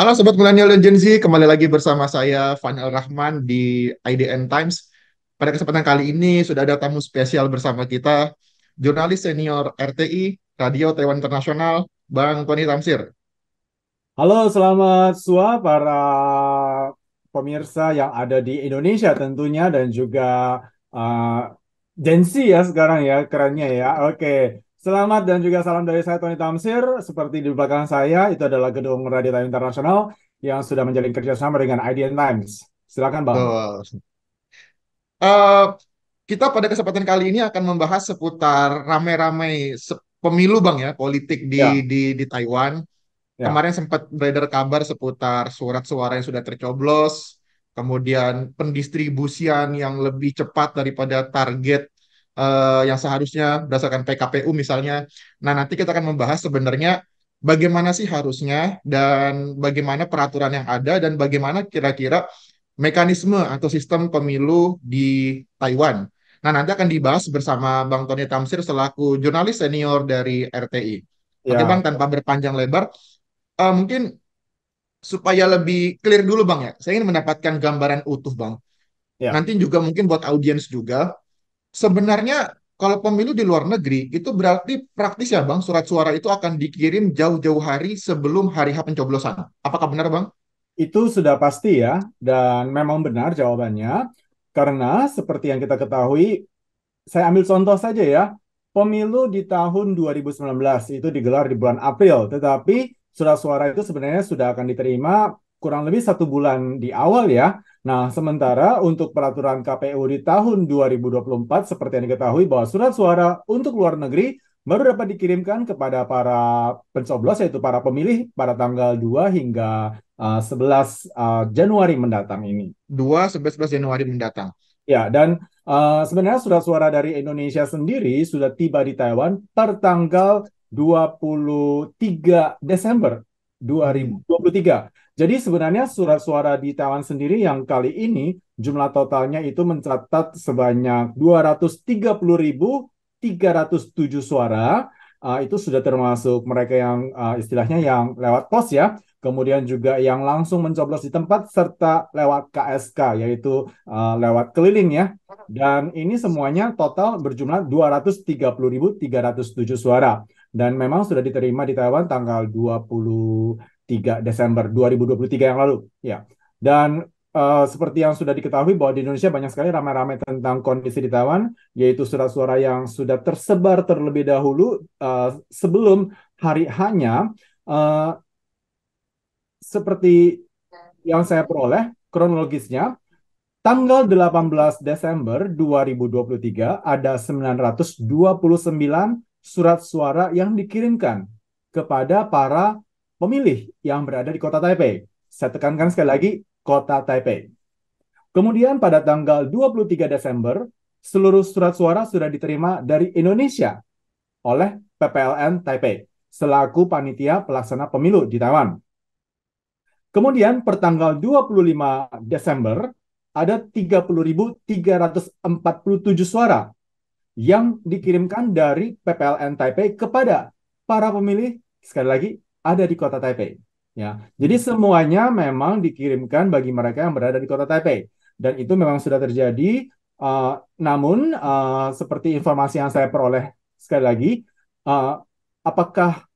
Halo Sobat Millennial dan Gen Z, kembali lagi bersama saya Fanel Rahman di IDN Times. Pada kesempatan kali ini sudah ada tamu spesial bersama kita, jurnalis senior RTI, Radio Taiwan Internasional, Bang Tony Tamsir. Halo, selamat sua para pemirsa yang ada di Indonesia tentunya dan juga uh, Gen Z ya sekarang ya, kerennya ya. Oke, Selamat dan juga salam dari saya Tony Tamsir. Seperti di belakang saya itu adalah gedung Radio Time Internasional yang sudah menjalin kerjasama dengan IDN Times. Silakan bang. Uh, kita pada kesempatan kali ini akan membahas seputar rame-rame se pemilu bang ya politik di yeah. di di Taiwan. Yeah. Kemarin sempat beredar kabar seputar surat suara yang sudah tercoblos, kemudian pendistribusian yang lebih cepat daripada target uh, yang seharusnya berdasarkan PKPU misalnya. Nah, nanti kita akan membahas sebenarnya bagaimana sih harusnya dan bagaimana peraturan yang ada dan bagaimana kira-kira mekanisme atau sistem pemilu di Taiwan. Nah, nanti akan dibahas bersama Bang Tony Tamsir selaku jurnalis senior dari RTI. Ya. Oke, Bang, tanpa berpanjang lebar, uh, mungkin supaya lebih clear dulu, Bang ya. Saya ingin mendapatkan gambaran utuh, Bang. Ya. Nanti juga mungkin buat audiens juga, sebenarnya kalau pemilu di luar negeri itu berarti praktis ya Bang surat suara itu akan dikirim jauh-jauh hari sebelum hari H pencoblosan. Apakah benar Bang? Itu sudah pasti ya dan memang benar jawabannya karena seperti yang kita ketahui saya ambil contoh saja ya. Pemilu di tahun 2019 itu digelar di bulan April, tetapi surat suara itu sebenarnya sudah akan diterima kurang lebih satu bulan di awal ya. Nah, sementara untuk peraturan KPU di tahun 2024 seperti yang diketahui bahwa surat suara untuk luar negeri baru dapat dikirimkan kepada para pencoblos yaitu para pemilih pada tanggal 2 hingga uh, 11 uh, Januari mendatang ini. 2 11 Januari mendatang. Ya, dan uh, sebenarnya surat suara dari Indonesia sendiri sudah tiba di Taiwan per tanggal 23 Desember 2023. Jadi sebenarnya surat suara di Taiwan sendiri yang kali ini jumlah totalnya itu mencatat sebanyak 230.307 suara. Uh, itu sudah termasuk mereka yang uh, istilahnya yang lewat pos ya. Kemudian juga yang langsung mencoblos di tempat serta lewat KSK yaitu uh, lewat keliling ya. Dan ini semuanya total berjumlah 230.307 suara dan memang sudah diterima di Taiwan tanggal 23 Desember 2023 yang lalu ya dan uh, seperti yang sudah diketahui bahwa di Indonesia banyak sekali ramai-ramai tentang kondisi di Taiwan, yaitu surat suara yang sudah tersebar terlebih dahulu uh, sebelum hari hanya uh, eh, seperti yang saya peroleh kronologisnya tanggal 18 Desember 2023 ada 929 surat suara yang dikirimkan kepada para pemilih yang berada di kota Taipei. Saya tekankan sekali lagi, kota Taipei. Kemudian pada tanggal 23 Desember, seluruh surat suara sudah diterima dari Indonesia oleh PPLN Taipei selaku panitia pelaksana pemilu di Taiwan. Kemudian pertanggal 25 Desember ada 30.347 suara yang dikirimkan dari PPLN Taipei kepada para pemilih sekali lagi ada di kota Taipei. Ya, jadi hmm. semuanya memang dikirimkan bagi mereka yang berada di kota Taipei dan itu memang sudah terjadi. Uh, namun uh, seperti informasi yang saya peroleh sekali lagi, uh, apakah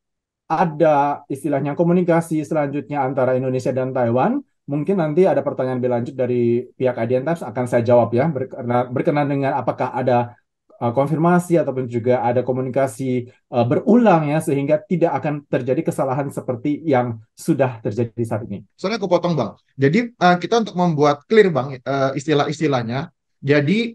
ada istilahnya komunikasi selanjutnya antara Indonesia dan Taiwan? Mungkin nanti ada pertanyaan lebih lanjut dari pihak IDN Times akan saya jawab ya berkenaan, berkenan dengan apakah ada Eh, konfirmasi ataupun juga ada komunikasi uh, berulang ya sehingga tidak akan terjadi kesalahan seperti yang sudah terjadi saat ini. Soalnya aku potong bang. Jadi uh, kita untuk membuat clear bang uh, istilah-istilahnya. Jadi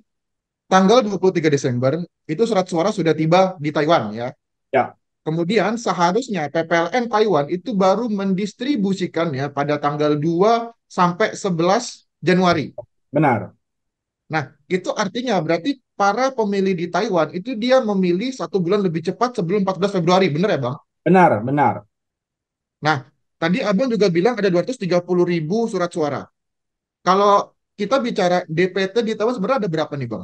tanggal 23 Desember itu surat suara sudah tiba di Taiwan ya. Ya. Kemudian seharusnya PPLN Taiwan itu baru mendistribusikannya pada tanggal 2 sampai 11 Januari. Benar. Nah, itu artinya berarti para pemilih di Taiwan itu dia memilih satu bulan lebih cepat sebelum 14 Februari, benar ya Bang? Benar, benar. Nah, tadi Abang juga bilang ada 230 ribu surat suara. Kalau kita bicara DPT di Taiwan sebenarnya ada berapa nih Bang?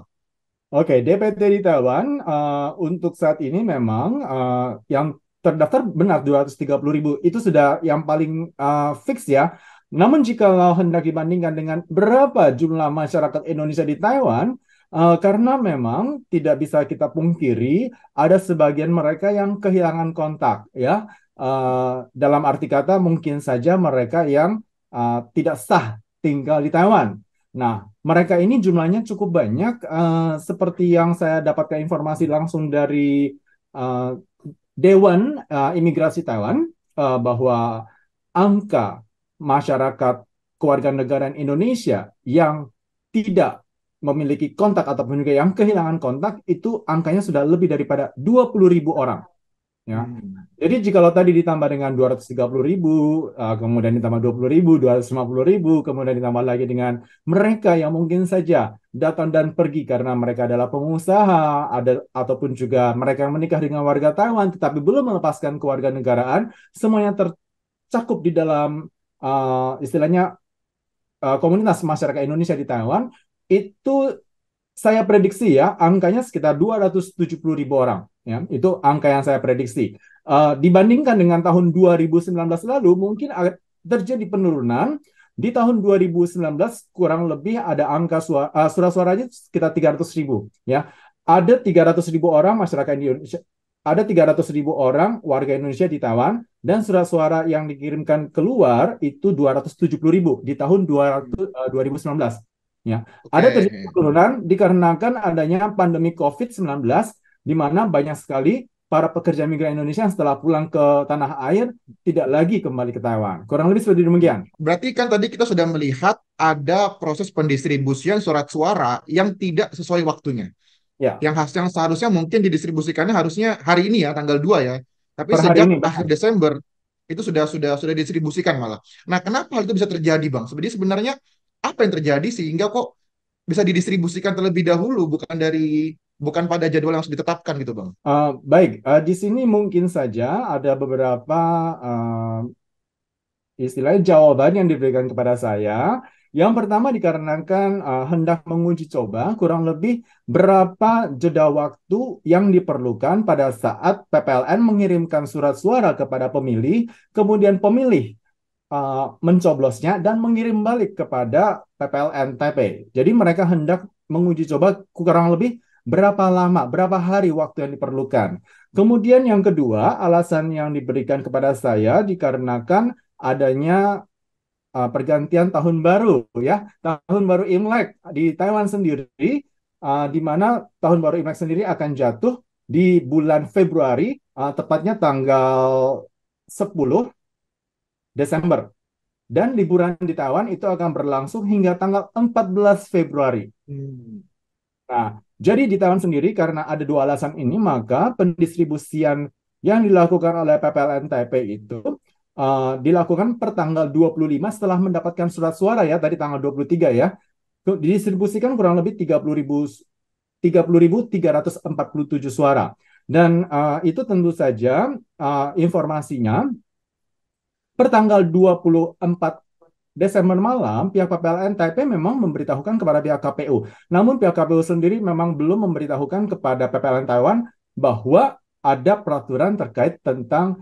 Oke, DPT di Taiwan uh, untuk saat ini memang uh, yang terdaftar benar 230 ribu. Itu sudah yang paling uh, fix ya namun jika hendak dibandingkan dengan berapa jumlah masyarakat Indonesia di Taiwan, uh, karena memang tidak bisa kita pungkiri ada sebagian mereka yang kehilangan kontak, ya. Uh, dalam arti kata mungkin saja mereka yang uh, tidak sah tinggal di Taiwan. Nah, mereka ini jumlahnya cukup banyak, uh, seperti yang saya dapatkan informasi langsung dari uh, Dewan uh, Imigrasi Taiwan uh, bahwa angka masyarakat keluarga negara Indonesia yang tidak memiliki kontak ataupun juga yang kehilangan kontak itu angkanya sudah lebih daripada 20.000 orang. Ya. Hmm. Jadi jika lo tadi ditambah dengan 230 ribu, eh, kemudian ditambah 20 ribu, 250 ribu, kemudian ditambah lagi dengan mereka yang mungkin saja datang dan pergi karena mereka adalah pengusaha, ada ataupun juga mereka yang menikah dengan warga Taiwan tetapi belum melepaskan kewarganegaraan, semuanya tercakup di dalam uh, istilahnya uh, komunitas masyarakat Indonesia di Taiwan itu saya prediksi ya angkanya sekitar 270 ribu orang ya itu angka yang saya prediksi uh, dibandingkan dengan tahun 2019 lalu mungkin terjadi penurunan di tahun 2019 kurang lebih ada angka suara uh, suara-suaranya sekitar 300 ribu ya ada 300 ribu orang masyarakat Indonesia ada 300 ribu orang warga Indonesia di Taiwan dan surat suara yang dikirimkan keluar itu 270 ribu di tahun dua hmm. eh, ribu 2019. Ya, okay. ada terjadi penurunan dikarenakan adanya pandemi COVID-19 di mana banyak sekali para pekerja migran Indonesia yang setelah pulang ke tanah air tidak lagi kembali ke Taiwan. Kurang lebih seperti demikian. Berarti kan tadi kita sudah melihat ada proses pendistribusian surat suara yang tidak sesuai waktunya. Ya. Yang, yang seharusnya mungkin didistribusikannya harusnya hari ini ya, tanggal 2 ya. Tapi per sejak ini. akhir Desember itu sudah sudah sudah distribusikan malah. Nah, kenapa hal itu bisa terjadi, Bang? Sebenarnya sebenarnya apa yang terjadi sehingga kok bisa didistribusikan terlebih dahulu bukan dari bukan pada jadwal yang sudah ditetapkan gitu, Bang? Uh, baik, uh, di sini mungkin saja ada beberapa uh, istilahnya jawaban yang diberikan kepada saya yang pertama dikarenakan uh, hendak menguji coba kurang lebih berapa jeda waktu yang diperlukan pada saat PPLN mengirimkan surat suara kepada pemilih, kemudian pemilih uh, mencoblosnya dan mengirim balik kepada PPLN Taipei. Jadi mereka hendak menguji coba kurang lebih berapa lama, berapa hari waktu yang diperlukan. Kemudian yang kedua, alasan yang diberikan kepada saya dikarenakan adanya uh, pergantian tahun baru ya tahun baru Imlek di Taiwan sendiri uh, di mana tahun baru Imlek sendiri akan jatuh di bulan Februari uh, tepatnya tanggal 10 Desember dan liburan di Taiwan itu akan berlangsung hingga tanggal 14 Februari. Hmm. Nah, jadi di Taiwan sendiri karena ada dua alasan ini maka pendistribusian yang dilakukan oleh PPLN Taipei itu uh, dilakukan per tanggal 25 setelah mendapatkan surat suara ya tadi tanggal 23 ya. Didistribusikan kurang lebih 30.000 30.347 suara. Dan uh, itu tentu saja uh, informasinya per tanggal 24 Desember malam, pihak PPLN Taipei memang memberitahukan kepada pihak KPU. Namun pihak KPU sendiri memang belum memberitahukan kepada PPLN Taiwan bahwa ada peraturan terkait tentang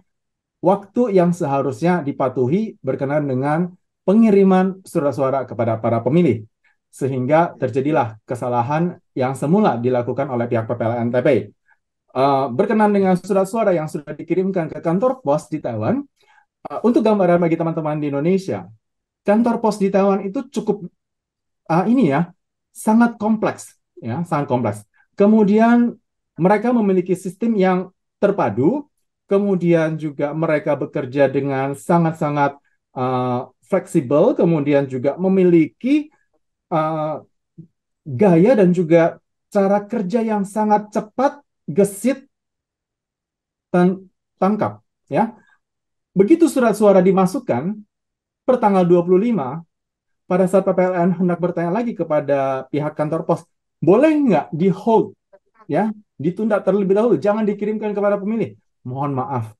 waktu yang seharusnya dipatuhi berkenaan dengan pengiriman surat suara kepada para pemilih sehingga terjadilah kesalahan yang semula dilakukan oleh pihak PPLN TP. Uh, eh, berkenan dengan surat suara yang sudah dikirimkan ke kantor pos di Taiwan, uh, untuk gambaran bagi teman-teman di Indonesia, kantor pos di Taiwan itu cukup uh, ini ya sangat kompleks, ya sangat kompleks. Kemudian mereka memiliki sistem yang terpadu kemudian juga mereka bekerja dengan sangat-sangat uh, fleksibel, kemudian juga memiliki uh, gaya dan juga cara kerja yang sangat cepat, gesit, dan tangkap. Ya, begitu surat suara dimasukkan pertanggal 25 pada saat PPLN hendak bertanya lagi kepada pihak kantor pos, boleh nggak di hold, ya, ditunda terlebih dahulu, jangan dikirimkan kepada pemilih mohon maaf.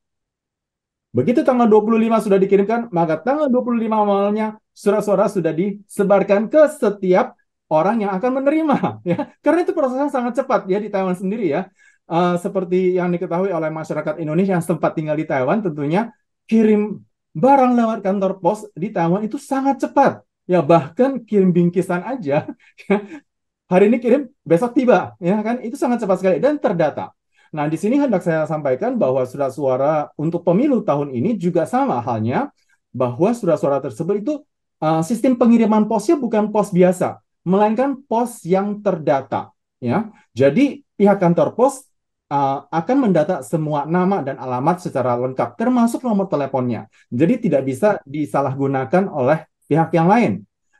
Begitu tanggal 25 sudah dikirimkan, maka tanggal 25 malamnya surat-surat sudah disebarkan ke setiap orang yang akan menerima. Ya. Karena itu prosesnya sangat cepat ya di Taiwan sendiri ya. Uh, seperti yang diketahui oleh masyarakat Indonesia yang sempat tinggal di Taiwan tentunya kirim barang lewat kantor pos di Taiwan itu sangat cepat. Ya bahkan kirim bingkisan aja. Ya. hari ini kirim, besok tiba, ya kan? Itu sangat cepat sekali dan terdata. Nah, di sini hendak saya sampaikan bahwa surat suara untuk pemilu tahun ini juga sama halnya bahwa surat suara tersebut itu uh, sistem pengiriman posnya bukan pos biasa, melainkan pos yang terdata, ya. Jadi pihak kantor pos uh, akan mendata semua nama dan alamat secara lengkap termasuk nomor teleponnya. Jadi tidak bisa disalahgunakan oleh pihak yang lain.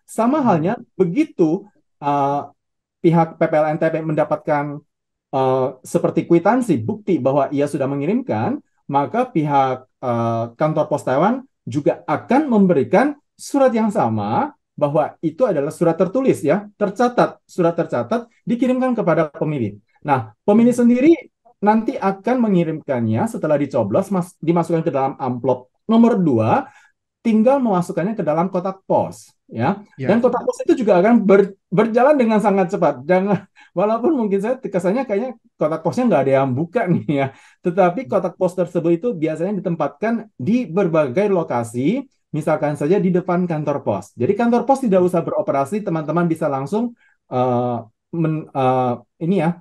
Sama halnya begitu uh, pihak PPLN TP mendapatkan Eh, seperti kwitansi bukti bahwa ia sudah mengirimkan, maka pihak uh, kantor pos Taiwan juga akan memberikan surat yang sama bahwa itu adalah surat tertulis ya, tercatat, surat tercatat dikirimkan kepada pemilih. Nah, pemilih sendiri nanti akan mengirimkannya setelah dicoblos mas, dimasukkan ke dalam amplop nomor 2 tinggal memasukkannya ke dalam kotak pos ya. Yeah. Dan kotak pos itu juga akan ber, berjalan dengan sangat cepat. Jangan walaupun mungkin saya kesannya kayaknya kotak posnya nggak ada yang buka nih ya. Tetapi kotak pos tersebut itu biasanya ditempatkan di berbagai lokasi misalkan saja di depan kantor pos. Jadi kantor pos tidak usah beroperasi, teman-teman bisa langsung uh, men, uh, ini ya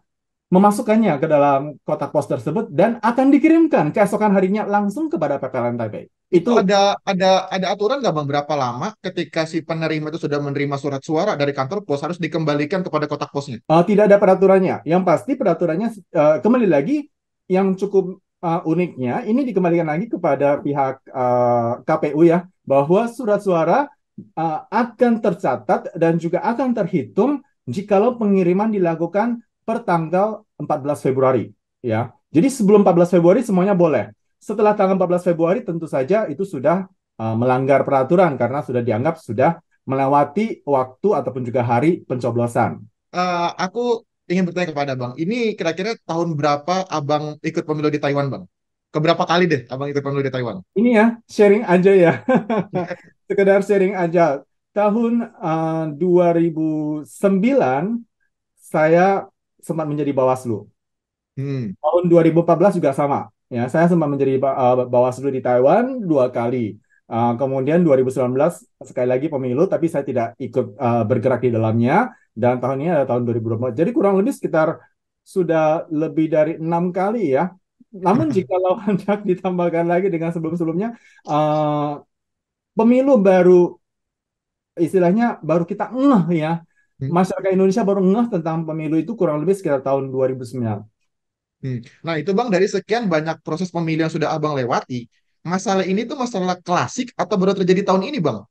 memasukkannya ke dalam kotak pos tersebut dan akan dikirimkan keesokan harinya langsung kepada PPLN Taipei. Itu ada ada ada aturan nggak bang berapa lama ketika si penerima itu sudah menerima surat suara dari kantor pos harus dikembalikan kepada kotak posnya? Uh, tidak ada peraturannya. Yang pasti peraturannya uh, kembali lagi yang cukup uh, uniknya ini dikembalikan lagi kepada pihak uh, KPU ya bahwa surat suara uh, akan tercatat dan juga akan terhitung jikalau pengiriman dilakukan per tanggal 14 Februari ya. Jadi sebelum 14 Februari semuanya boleh. Setelah tanggal 14 Februari tentu saja itu sudah uh, melanggar peraturan karena sudah dianggap sudah melewati waktu ataupun juga hari pencoblosan. Uh, aku ingin bertanya kepada Bang, ini kira-kira tahun berapa Abang ikut pemilu di Taiwan, Bang? Keberapa kali deh Abang ikut pemilu di Taiwan? Ini ya, sharing aja ya. Sekedar sharing aja. Tahun e, uh, 2009 saya sempat menjadi Bawaslu. Hmm. Tahun 2014 juga sama. Ya, saya sempat menjadi uh, Bawaslu di Taiwan dua kali. Uh, kemudian 2019 sekali lagi pemilu, tapi saya tidak ikut uh, bergerak di dalamnya. Dan tahun ini ada tahun 2024. Jadi kurang lebih sekitar sudah lebih dari enam kali ya. Namun jika hendak ditambahkan lagi dengan sebelum-sebelumnya, uh, pemilu baru istilahnya baru kita ngeh ya Hmm. Masyarakat Indonesia baru ngeh tentang pemilu itu kurang lebih sekitar tahun 2009. Hmm. Nah itu Bang, dari sekian banyak proses pemilu yang sudah Abang lewati, masalah ini tuh masalah klasik atau baru terjadi tahun ini Bang?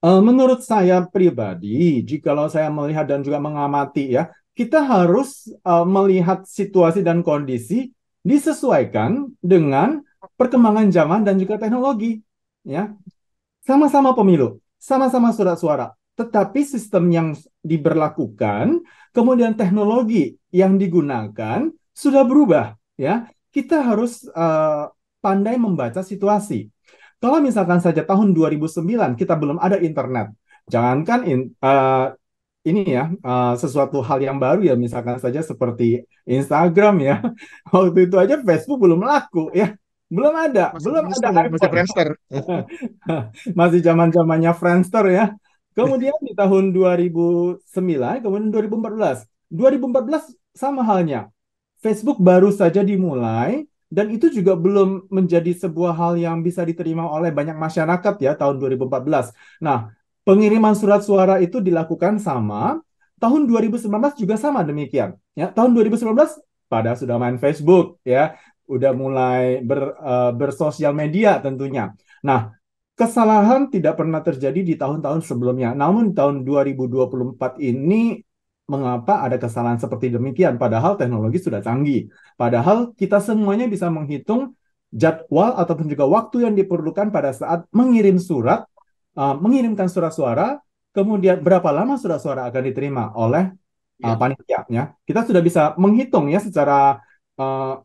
Uh, menurut saya pribadi, jikalau saya melihat dan juga mengamati ya, kita harus uh, melihat situasi dan kondisi disesuaikan dengan perkembangan zaman dan juga teknologi. Ya, sama-sama pemilu, sama-sama surat suara, tetapi sistem yang diberlakukan, kemudian teknologi yang digunakan sudah berubah ya. Kita harus uh, pandai membaca situasi. Kalau misalkan saja tahun 2009 kita belum ada internet, jangankan in, uh, ini ya uh, sesuatu hal yang baru ya misalkan saja seperti Instagram ya waktu itu aja Facebook belum laku ya belum ada masih belum ada masih Friendster masih zaman zamannya Friendster ya Kemudian di tahun 2009, kemudian 2014. 2014 sama halnya. Facebook baru saja dimulai dan itu juga belum menjadi sebuah hal yang bisa diterima oleh banyak masyarakat ya tahun 2014. Nah, pengiriman surat suara itu dilakukan sama, tahun 2019 juga sama demikian. Ya, tahun 2019 pada sudah main Facebook ya, udah mulai ber, uh, bersosial media tentunya. Nah, kesalahan tidak pernah terjadi di tahun-tahun sebelumnya. Namun tahun 2024 ini mengapa ada kesalahan seperti demikian padahal teknologi sudah canggih. Padahal kita semuanya bisa menghitung jadwal ataupun juga waktu yang diperlukan pada saat mengirim surat, uh, mengirimkan surat suara, kemudian berapa lama surat suara akan diterima oleh uh, panitia ya. Kita sudah bisa menghitung ya secara uh,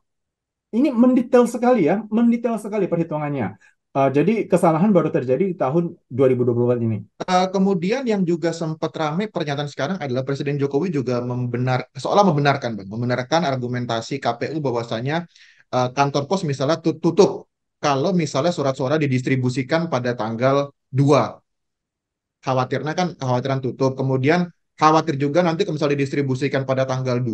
ini mendetail sekali ya, mendetail sekali perhitungannya. Eh, jadi kesalahan baru terjadi di tahun 2024 ini. Uh, kemudian yang juga sempat ramai pernyataan sekarang adalah Presiden Jokowi juga membenar seolah membenarkan bang, membenarkan argumentasi KPU bahwasanya uh, kantor pos misalnya tutup kalau misalnya surat suara didistribusikan pada tanggal 2. Khawatirnya kan khawatiran tutup. Kemudian khawatir juga nanti kalau misalnya didistribusikan pada tanggal 2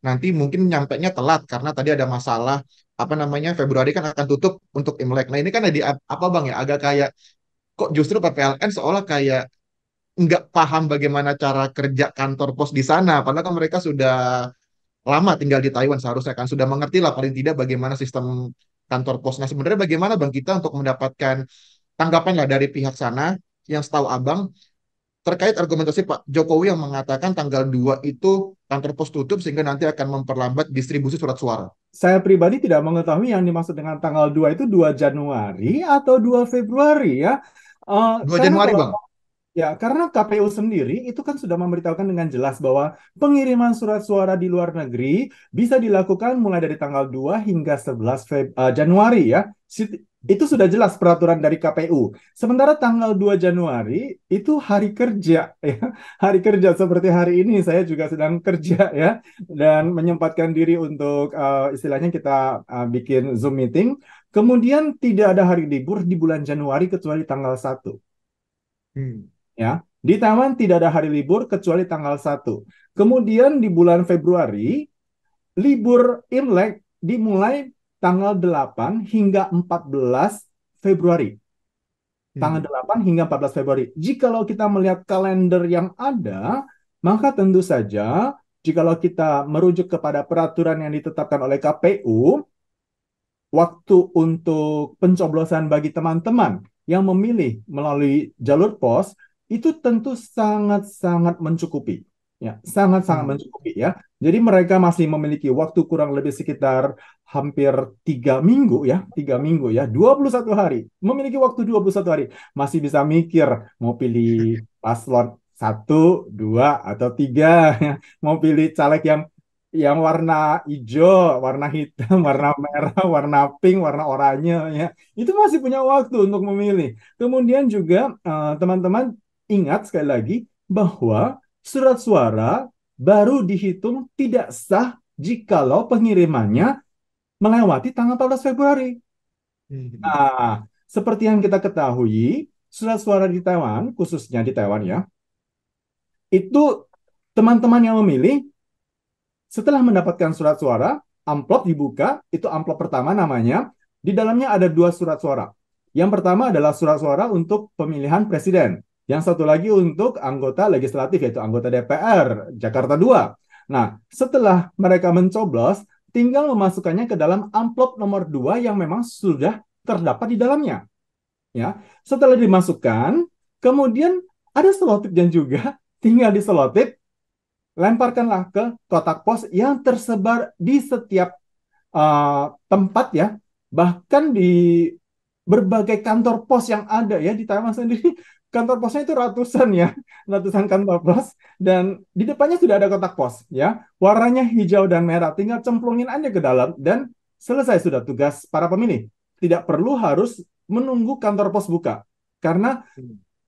nanti mungkin nyampe nya telat karena tadi ada masalah apa namanya Februari kan akan tutup untuk Imlek. Nah ini kan di apa bang ya agak kayak kok justru PPLN seolah kayak nggak paham bagaimana cara kerja kantor pos di sana. Padahal kan mereka sudah lama tinggal di Taiwan seharusnya kan sudah mengerti lah paling tidak bagaimana sistem kantor pos. Nah sebenarnya bagaimana bang kita untuk mendapatkan tanggapan lah dari pihak sana yang setahu abang terkait argumentasi Pak Jokowi yang mengatakan tanggal 2 itu kantor pos tutup sehingga nanti akan memperlambat distribusi surat suara. Saya pribadi tidak mengetahui yang dimaksud dengan tanggal 2 itu 2 Januari atau 2 Februari ya. Uh, eh, 2 Januari, kalau, Bang. Ya, karena KPU sendiri itu kan sudah memberitahukan dengan jelas bahwa pengiriman surat suara di luar negeri bisa dilakukan mulai dari tanggal 2 hingga 11 Feb, uh, Januari ya itu sudah jelas peraturan dari KPU. Sementara tanggal 2 Januari itu hari kerja ya. Hari kerja seperti hari ini saya juga sedang kerja ya dan menyempatkan diri untuk uh, istilahnya kita uh, bikin Zoom meeting. Kemudian tidak ada hari libur di bulan Januari kecuali tanggal 1. Hmm. Ya. Di Taiwan tidak ada hari libur kecuali tanggal 1. Kemudian di bulan Februari libur Imlek dimulai tanggal 8 hingga 14 Februari. Tanggal delapan 8 hingga 14 hmm. Februari. Jikalau kita melihat kalender yang ada, maka tentu saja jikalau kita merujuk kepada peraturan yang ditetapkan oleh KPU, waktu untuk pencoblosan bagi teman-teman yang memilih melalui jalur pos itu tentu sangat-sangat mencukupi. Ya, sangat-sangat hmm. mencukupi ya. Jadi mereka masih memiliki waktu kurang lebih sekitar hampir tiga minggu ya, tiga minggu ya, 21 hari. Memiliki waktu 21 hari. Masih bisa mikir mau pilih paslon satu, dua, atau tiga. Ya. Mau pilih caleg yang yang warna hijau, warna hitam, warna merah, warna pink, warna oranye ya. Itu masih punya waktu untuk memilih. Kemudian juga eh, teman-teman uh, teman -teman, ingat sekali lagi bahwa surat suara baru dihitung tidak sah jikalau pengirimannya melewati tanggal 14 Februari. Hmm. Nah, seperti yang kita ketahui, surat suara di Taiwan, khususnya di Taiwan ya, itu teman-teman yang memilih setelah mendapatkan surat suara, amplop dibuka, itu amplop pertama namanya, di dalamnya ada dua surat suara. Yang pertama adalah surat suara untuk pemilihan presiden. Yang satu lagi untuk anggota legislatif yaitu anggota DPR Jakarta 2. Nah, setelah mereka mencoblos, tinggal memasukkannya ke dalam amplop nomor 2 yang memang sudah terdapat di dalamnya. Ya, setelah dimasukkan, kemudian ada selotip dan juga tinggal diselotip lemparkanlah ke kotak pos yang tersebar di setiap uh, tempat ya, bahkan di berbagai kantor pos yang ada ya di Taiwan sendiri kantor posnya itu ratusan ya, ratusan kantor pos dan di depannya sudah ada kotak pos ya. Warnanya hijau dan merah, tinggal cemplungin aja ke dalam dan selesai sudah tugas para pemilih. Tidak perlu harus menunggu kantor pos buka karena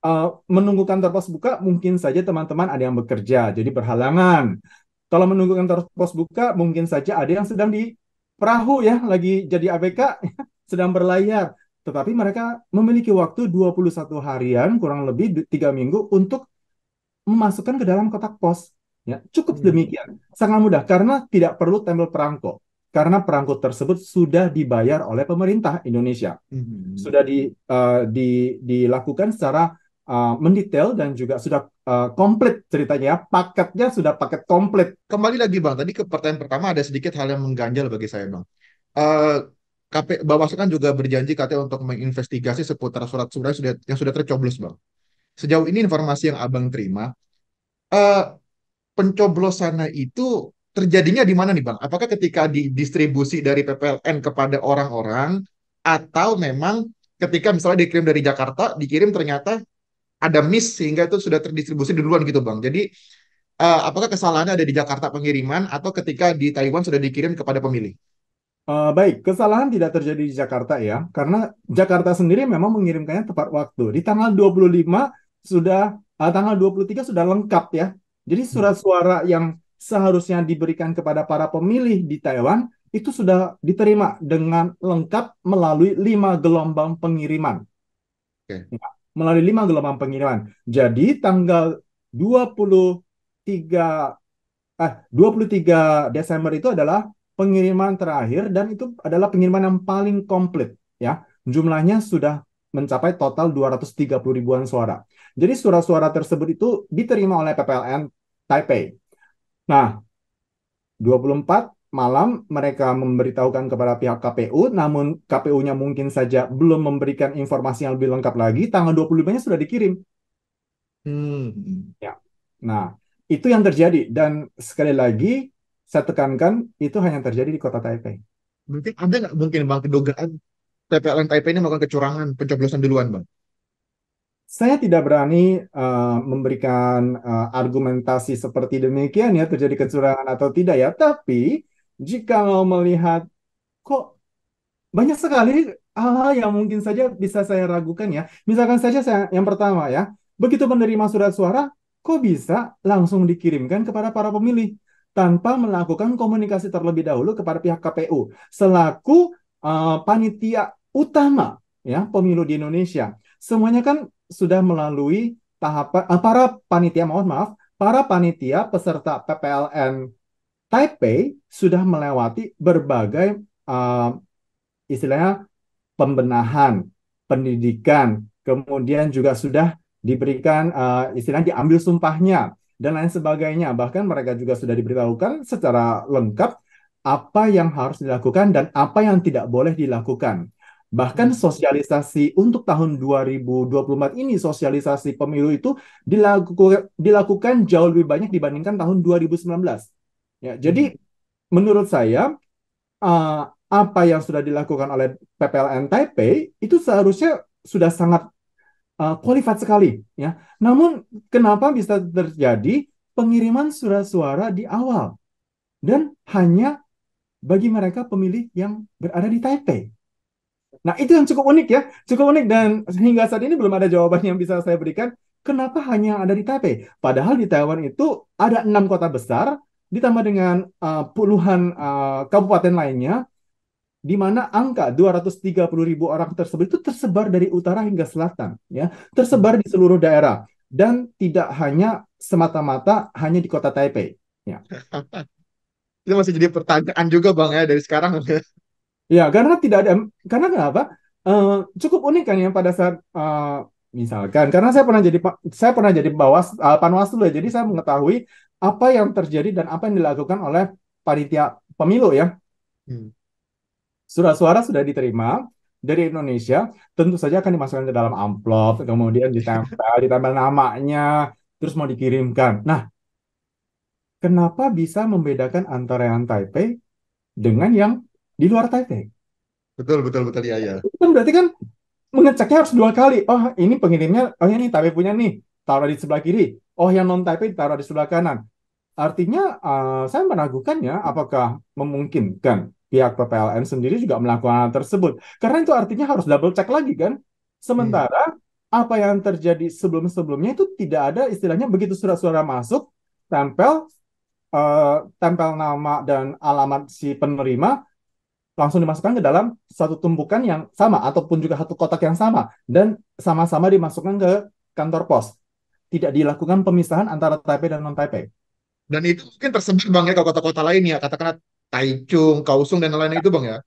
uh, menunggu kantor pos buka mungkin saja teman-teman ada yang bekerja jadi berhalangan. Kalau menunggu kantor pos buka mungkin saja ada yang sedang di perahu ya lagi jadi ABK sedang berlayar tetapi mereka memiliki waktu 21 harian, kurang lebih tiga minggu untuk memasukkan ke dalam kotak pos. Ya, cukup hmm. demikian. Sangat mudah karena tidak perlu tempel perangko. Karena perangko tersebut sudah dibayar oleh pemerintah Indonesia. Hmm. Sudah di, uh, di dilakukan secara uh, mendetail dan juga sudah uh, komplit ceritanya paketnya sudah paket komplit kembali lagi bang tadi ke pertanyaan pertama ada sedikit hal yang mengganjal bagi saya bang uh, KP Bawaslu kan juga berjanji katanya untuk menginvestigasi seputar surat-surat yang sudah yang sudah tercoblos, Bang. Sejauh ini informasi yang Abang terima, uh, pencoblosannya itu terjadinya di mana nih, Bang? Apakah ketika didistribusi dari PPLN kepada orang-orang atau memang ketika misalnya dikirim dari Jakarta, dikirim ternyata ada miss sehingga itu sudah terdistribusi duluan gitu, Bang. Jadi uh, apakah kesalahannya ada di Jakarta pengiriman atau ketika di Taiwan sudah dikirim kepada pemilih? Uh, baik, kesalahan tidak terjadi di Jakarta ya, karena Jakarta sendiri memang mengirimkannya tepat waktu. Di tanggal 25 sudah, uh, tanggal 23 sudah lengkap ya. Jadi hmm. surat suara yang seharusnya diberikan kepada para pemilih di Taiwan itu sudah diterima dengan lengkap melalui lima gelombang pengiriman. Okay. Ya, melalui lima gelombang pengiriman. Jadi tanggal 23 eh 23 Desember itu adalah pengiriman terakhir dan itu adalah pengiriman yang paling komplit ya. Jumlahnya sudah mencapai total 230 ribuan suara. Jadi suara suara tersebut itu diterima oleh PPLN Taipei. Nah, 24 malam mereka memberitahukan kepada pihak KPU, namun KPU-nya mungkin saja belum memberikan informasi yang lebih lengkap lagi, tanggal 25-nya sudah dikirim. Hmm. Ya. Nah, itu yang terjadi. Dan sekali lagi, saya tekankan itu hanya terjadi di kota Taipei. Mungkin ada nggak mungkin bang kedugaan TPLN Taipei ini melakukan kecurangan pencoblosan duluan bang? Saya tidak berani uh, memberikan uh, argumentasi seperti demikian ya terjadi kecurangan atau tidak ya. Tapi jika mau melihat kok banyak sekali hal-hal yang mungkin saja bisa saya ragukan ya. Misalkan saja saya yang pertama ya, begitu menerima surat suara, kok bisa langsung dikirimkan kepada para pemilih? tanpa melakukan komunikasi terlebih dahulu kepada pihak KPU selaku uh, panitia utama ya pemilu di Indonesia. Semuanya kan sudah melalui tahapan uh, para panitia mohon maaf, para panitia peserta PPLN Taipei sudah melewati berbagai uh, istilahnya pembenahan, pendidikan, kemudian juga sudah diberikan uh, istilahnya diambil sumpahnya dan lain sebagainya. Bahkan mereka juga sudah diberitahukan secara lengkap apa yang harus dilakukan dan apa yang tidak boleh dilakukan. Bahkan hmm. sosialisasi untuk tahun 2024 ini, sosialisasi pemilu itu dilakukan, dilakukan jauh lebih banyak dibandingkan tahun 2019. Ya, jadi hmm. menurut saya uh, apa yang sudah dilakukan oleh PPLN Taipei itu seharusnya sudah sangat uh, eh, qualified sekali ya. Namun kenapa bisa terjadi pengiriman surat suara di awal dan hanya bagi mereka pemilih yang berada di Taipei. Nah, itu yang cukup unik ya, cukup unik dan hingga saat ini belum ada jawaban yang bisa saya berikan kenapa hanya ada di Taipei. Padahal di Taiwan itu ada enam kota besar ditambah dengan uh, puluhan uh, kabupaten lainnya di mana angka 230 ribu orang tersebut itu tersebar dari utara hingga selatan, ya, tersebar di seluruh daerah dan tidak hanya semata-mata hanya di kota Taipei. Ya. itu masih jadi pertanyaan juga bang ya dari sekarang. ya, karena tidak ada, karena kenapa? Uh, eh, cukup unik kan ya pada saat uh, misalkan, karena saya pernah jadi saya pernah jadi bawas uh, panwaslu ya, jadi saya mengetahui apa yang terjadi dan apa yang dilakukan oleh panitia pemilu ya. Hmm surat suara sudah diterima dari Indonesia, tentu saja akan dimasukkan ke dalam amplop, kemudian ditempel, ditempel namanya, terus mau dikirimkan. Nah, kenapa bisa membedakan antara yang Taipei dengan yang di luar Taipei? Betul, betul, betul, Iya. iya. Itu kan berarti kan mengeceknya harus dua kali. Oh, ini pengirimnya, oh ini Taipei punya nih, taruh di sebelah kiri. Oh, yang non Taipei taruh di sebelah kanan. Artinya, uh, saya meragukannya apakah memungkinkan pihak PPLN sendiri juga melakukan hal tersebut. Karena itu artinya harus double check lagi kan. Sementara hmm. apa yang terjadi sebelum-sebelumnya itu tidak ada istilahnya begitu surat-surat masuk tempel uh, tempel nama dan alamat si penerima langsung dimasukkan ke dalam satu tumpukan yang sama ataupun juga satu kotak yang sama dan sama-sama dimasukkan ke kantor pos. Tidak dilakukan pemisahan antara Taipei dan non Taipei. Dan itu mungkin tersebar bang ya ke kota-kota lain ya katakanlah Taichung, Kaohsiung dan lain-lain itu bang ya?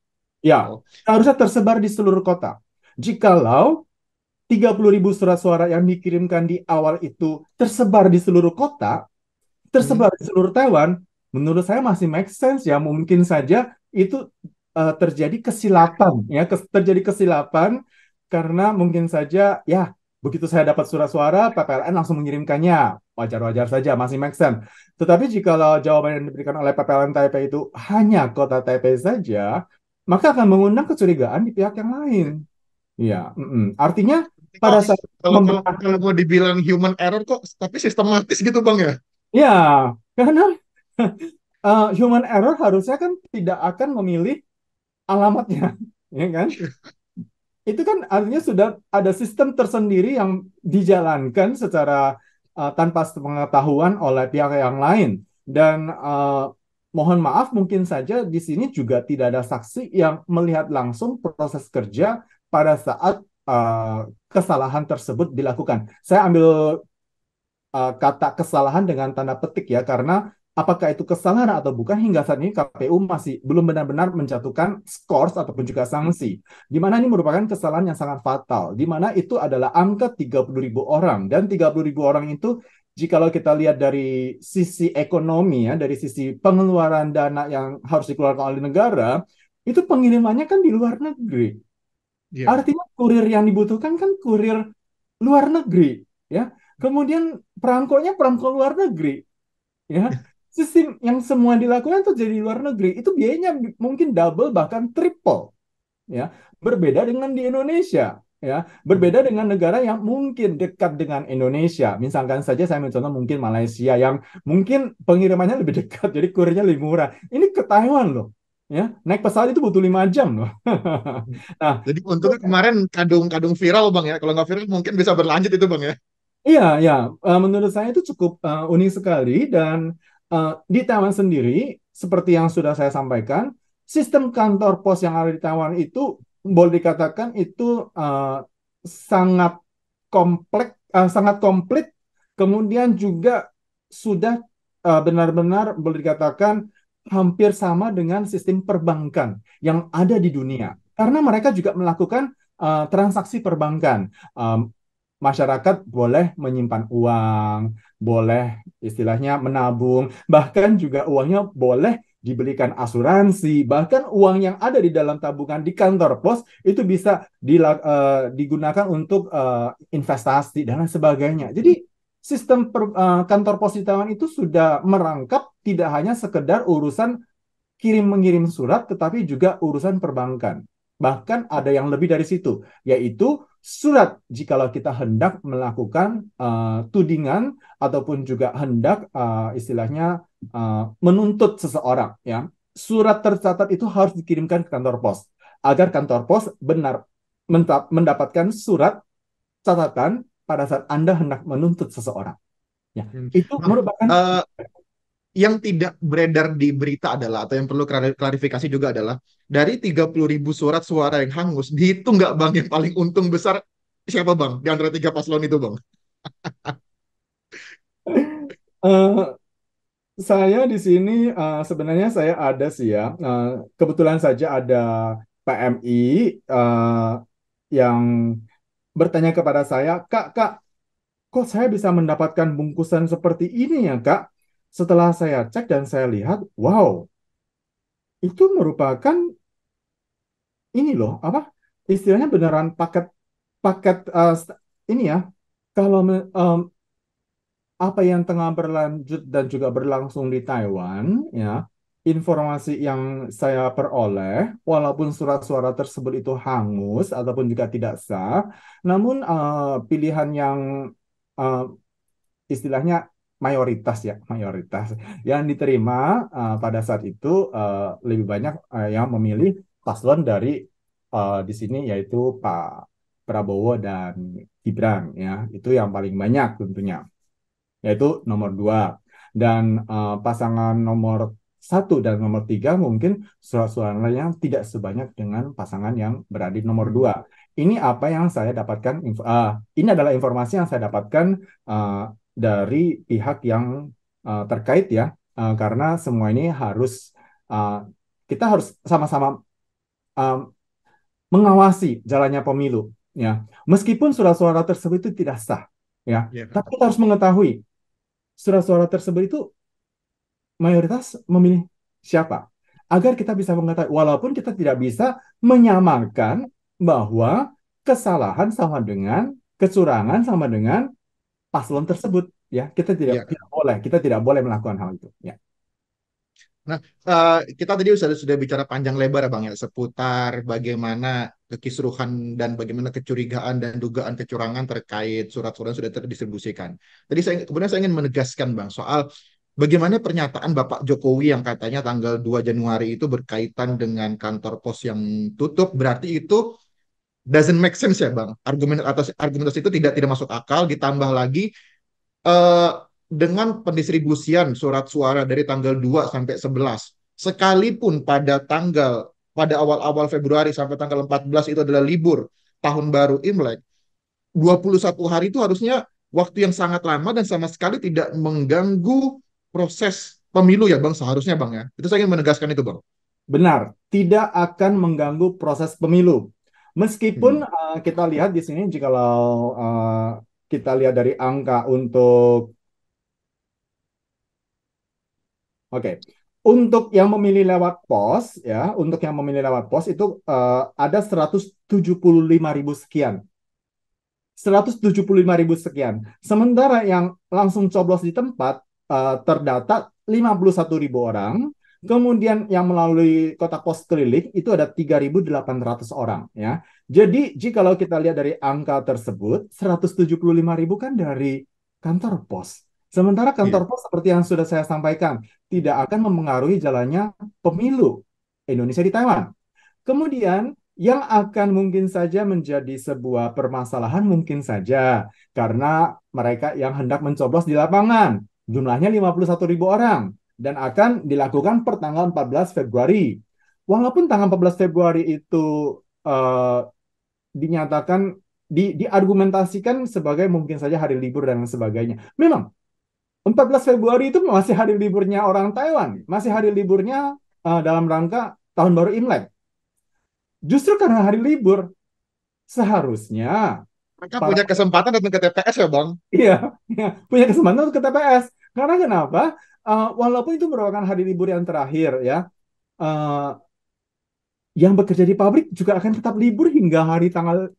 Ya, oh. harusnya tersebar di seluruh kota. Jikalau 30 ribu surat suara yang dikirimkan di awal itu tersebar di seluruh kota, tersebar hmm. di seluruh Taiwan, menurut saya masih make sense ya. Mungkin saja itu uh, terjadi kesilapan ya, terjadi kesilapan karena mungkin saja ya Begitu saya dapat surat suara, PPLN langsung mengirimkannya. Wajar-wajar saja, masih make sense. Tetapi jika jawaban yang diberikan oleh PPLN Taipei itu hanya kota Taipei saja, maka akan mengundang kecurigaan di pihak yang lain. Ya, mm -mm. artinya pada saat kalau, kalau, kalau mau dibilang human error kok tapi sistematis gitu bang ya ya karena uh, human error harusnya kan tidak akan memilih alamatnya ya kan itu kan artinya sudah ada sistem tersendiri yang dijalankan secara uh, tanpa pengetahuan oleh pihak yang lain dan uh, mohon maaf mungkin saja di sini juga tidak ada saksi yang melihat langsung proses kerja pada saat uh, kesalahan tersebut dilakukan. Saya ambil uh, kata kesalahan dengan tanda petik ya karena apakah itu kesalahan atau bukan hingga saat ini KPU masih belum benar-benar menjatuhkan skors ataupun juga sanksi. Di mana ini merupakan kesalahan yang sangat fatal, di mana itu adalah angka ribu orang dan ribu orang itu jikalau kita lihat dari sisi ekonomi ya, dari sisi pengeluaran dana yang harus dikeluarkan oleh negara, itu pengirimannya kan di luar negeri. Yeah. Artinya kurir yang dibutuhkan kan kurir luar negeri, ya. Kemudian perangkonya perangko luar negeri, ya sistem yang semua dilakukan itu jadi luar negeri itu biayanya mungkin double bahkan triple ya berbeda dengan di Indonesia ya berbeda hmm. dengan negara yang mungkin dekat dengan Indonesia misalkan saja saya mencontoh mungkin Malaysia yang mungkin pengirimannya lebih dekat jadi kurirnya lebih murah ini ke Taiwan loh ya naik pesawat itu butuh lima jam loh nah jadi untungnya kemarin kadung-kadung viral bang ya kalau nggak viral mungkin bisa berlanjut itu bang ya Iya, ya. menurut saya itu cukup uh, unik sekali dan uh, di Taiwan sendiri, seperti yang sudah saya sampaikan, sistem kantor pos yang ada di Taiwan itu boleh dikatakan itu uh, sangat komplek uh, sangat komplit, kemudian juga sudah benar-benar uh, boleh dikatakan hampir sama dengan sistem perbankan yang ada di dunia, karena mereka juga melakukan uh, transaksi perbankan. Um, masyarakat boleh menyimpan uang, boleh istilahnya menabung, bahkan juga uangnya boleh dibelikan asuransi, bahkan uang yang ada di dalam tabungan di kantor pos itu bisa uh, digunakan untuk uh, investasi dan lain sebagainya. Jadi sistem per, uh, kantor pos di Taiwan itu sudah merangkap tidak hanya sekedar urusan kirim mengirim surat, tetapi juga urusan perbankan. Bahkan ada yang lebih dari situ, yaitu surat jikalau kita hendak melakukan uh, tudingan ataupun juga hendak uh, istilahnya uh, menuntut seseorang ya surat tercatat itu harus dikirimkan ke kantor pos agar kantor pos benar mendapatkan surat catatan pada saat Anda hendak menuntut seseorang ya hmm. itu nah, merupakan uh, yang tidak beredar di berita adalah atau yang perlu klarifikasi juga adalah dari 30 ribu surat suara yang hangus dihitung nggak bang yang paling untung besar siapa bang di antara tiga paslon itu bang? uh, saya di sini uh, sebenarnya saya ada sih ya uh, kebetulan saja ada PMI uh, yang bertanya kepada saya kak kak kok saya bisa mendapatkan bungkusan seperti ini ya kak setelah saya cek dan saya lihat, wow, itu merupakan ini loh, apa istilahnya beneran paket paket uh, ini ya. Kalau um, apa yang tengah berlanjut dan juga berlangsung di Taiwan, ya, informasi yang saya peroleh, walaupun surat suara tersebut itu hangus ataupun juga tidak sah, namun uh, pilihan yang uh, istilahnya mayoritas ya mayoritas yang diterima uh, pada saat itu uh, lebih banyak uh, yang memilih paslon dari uh, di sini yaitu Pak Prabowo dan Gibran ya itu yang paling banyak tentunya yaitu nomor dua dan uh, pasangan nomor satu dan nomor tiga mungkin suara-suaranya tidak sebanyak dengan pasangan yang berada di nomor dua ini apa yang saya dapatkan uh, ini adalah informasi yang saya dapatkan uh, dari pihak yang uh, terkait ya uh, karena semua ini harus uh, kita harus sama-sama uh, mengawasi jalannya pemilu ya meskipun surat-suara tersebut itu tidak sah ya yeah. tapi kita harus mengetahui surat-suara tersebut itu mayoritas memilih siapa agar kita bisa mengetahui walaupun kita tidak bisa menyamakan bahwa kesalahan sama dengan kecurangan sama dengan paslon tersebut ya kita tidak, ya. tidak boleh kita tidak boleh melakukan hal itu ya nah uh, kita tadi sudah sudah bicara panjang lebar ya, bang ya seputar bagaimana kekisruhan dan bagaimana kecurigaan dan dugaan kecurangan terkait surat-surat sudah terdistribusikan tadi saya kemudian saya ingin menegaskan bang soal Bagaimana pernyataan Bapak Jokowi yang katanya tanggal 2 Januari itu berkaitan dengan kantor pos yang tutup? Berarti itu doesn't make sense ya bang argumen atas argumentasi itu tidak tidak masuk akal ditambah lagi uh, dengan pendistribusian surat suara dari tanggal 2 sampai 11 sekalipun pada tanggal pada awal-awal Februari sampai tanggal 14 itu adalah libur tahun baru Imlek 21 hari itu harusnya waktu yang sangat lama dan sama sekali tidak mengganggu proses pemilu ya Bang seharusnya Bang ya. Itu saya ingin menegaskan itu Bang. Benar, tidak akan mengganggu proses pemilu. Meskipun hmm. uh, kita lihat di sini jika uh, eh, kita lihat dari angka untuk Oke. Okay. Untuk yang memilih lewat pos ya, untuk yang memilih lewat pos itu uh, ada 175.000 sekian. 175.000 sekian. Sementara yang langsung coblos di tempat uh, terdata 51.000 orang Kemudian yang melalui kota pos keliling itu ada 3.800 orang ya. Jadi jikalau kita lihat dari angka tersebut 175.000 kan dari kantor pos. Sementara iya. kantor yeah. pos seperti yang sudah saya sampaikan tidak akan memengaruhi jalannya pemilu Indonesia di Taiwan. Kemudian yang akan mungkin saja menjadi sebuah permasalahan mungkin saja karena mereka yang hendak mencoblos di lapangan jumlahnya 51.000 orang dan akan dilakukan per tanggal 14 Februari. Walaupun tanggal 14 Februari itu uh, dinyatakan di, diargumentasikan sebagai mungkin saja hari libur dan sebagainya. Memang 14 Februari itu masih hari liburnya orang Taiwan, masih hari liburnya uh, dalam rangka tahun baru Imlek. Justru karena hari libur seharusnya mereka para... punya kesempatan datang ke TPS ya bang? Iya, iya punya kesempatan untuk ke TPS. Karena kenapa? uh, walaupun itu merupakan hari libur yang terakhir ya, uh, yang bekerja di pabrik juga akan tetap libur hingga hari tanggal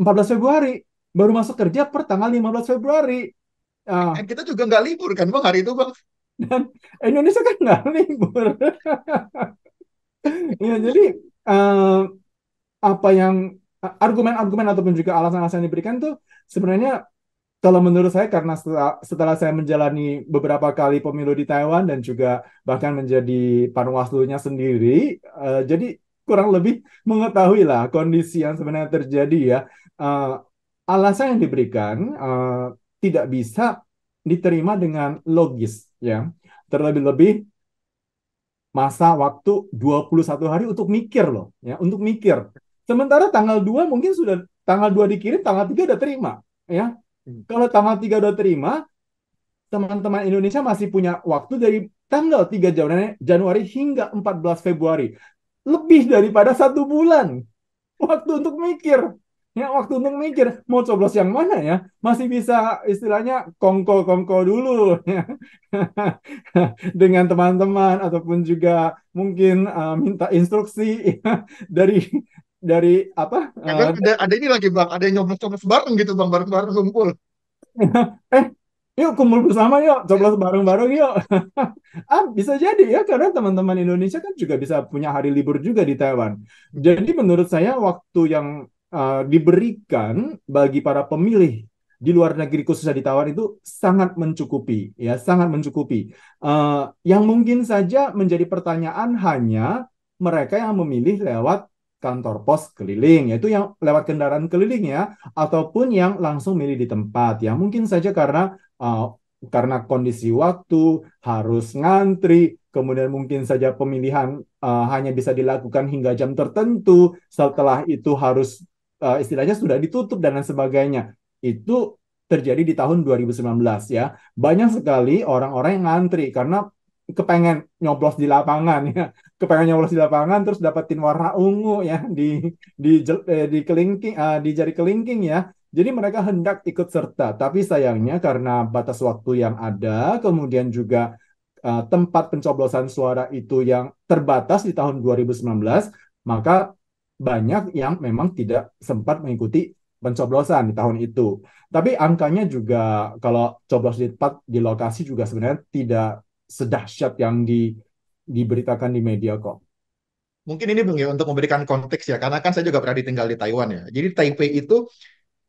14 Februari. Baru masuk kerja per tanggal 15 Februari. Uh, kita juga nggak libur kan bang hari itu bang. Dan Indonesia kan nggak libur. ya jadi uh, apa yang argumen-argumen ataupun juga alasan-alasan yang diberikan tuh sebenarnya kalau menurut saya karena setelah, setelah saya menjalani beberapa kali pemilu di Taiwan dan juga bahkan menjadi panwaslunya sendiri, uh, jadi kurang lebih mengetahui lah kondisi yang sebenarnya terjadi ya. Uh, alasan yang diberikan uh, tidak bisa diterima dengan logis ya. Terlebih-lebih masa waktu 21 hari untuk mikir loh ya, untuk mikir. Sementara tanggal 2 mungkin sudah tanggal 2 dikirim, tanggal 3 udah terima ya Hmm. Kalau tanggal 3 udah terima, teman-teman Indonesia masih punya waktu dari tanggal 3 Januari hingga 14 Februari. Lebih daripada satu bulan. Waktu untuk mikir. Ya, waktu untuk mikir, mau coblos yang mana ya? Masih bisa istilahnya kongko-kongko dulu ya. dengan teman-teman ataupun juga mungkin uh, minta instruksi ya, dari dari apa? Ya kan, eh, ada, ada ini lagi bang, ada yang nyoblos-nyoblos bareng gitu bang, bareng-bareng kumpul. eh, yuk kumpul bersama yuk, coblos bareng-bareng yuk. ah, bisa jadi ya, karena teman-teman Indonesia kan juga bisa punya hari libur juga di Taiwan. Jadi menurut saya waktu yang uh, diberikan bagi para pemilih di luar negeri khususnya di Taiwan itu sangat mencukupi ya sangat mencukupi uh, yang mungkin saja menjadi pertanyaan hanya mereka yang memilih lewat kantor pos keliling, yaitu yang lewat kendaraan keliling ya, ataupun yang langsung milih di tempat. ya mungkin saja karena uh, karena kondisi waktu harus ngantri, kemudian mungkin saja pemilihan uh, hanya bisa dilakukan hingga jam tertentu. Setelah itu harus uh, istilahnya sudah ditutup dan lain sebagainya. Itu terjadi di tahun 2019 ya. Banyak sekali orang-orang yang ngantri karena kepengen nyoblos di lapangan ya kepengen nyoblos di lapangan terus dapetin warna ungu ya di di eh, di kelingking uh, di jari kelingking ya. Jadi mereka hendak ikut serta, tapi sayangnya karena batas waktu yang ada, kemudian juga uh, tempat pencoblosan suara itu yang terbatas di tahun 2019, maka banyak yang memang tidak sempat mengikuti pencoblosan di tahun itu. Tapi angkanya juga kalau coblos di tempat di lokasi juga sebenarnya tidak sedahsyat yang di diberitakan di media kok. Mungkin ini Bung ya untuk memberikan konteks ya, karena kan saya juga pernah ditinggal di Taiwan ya. Jadi Taipei itu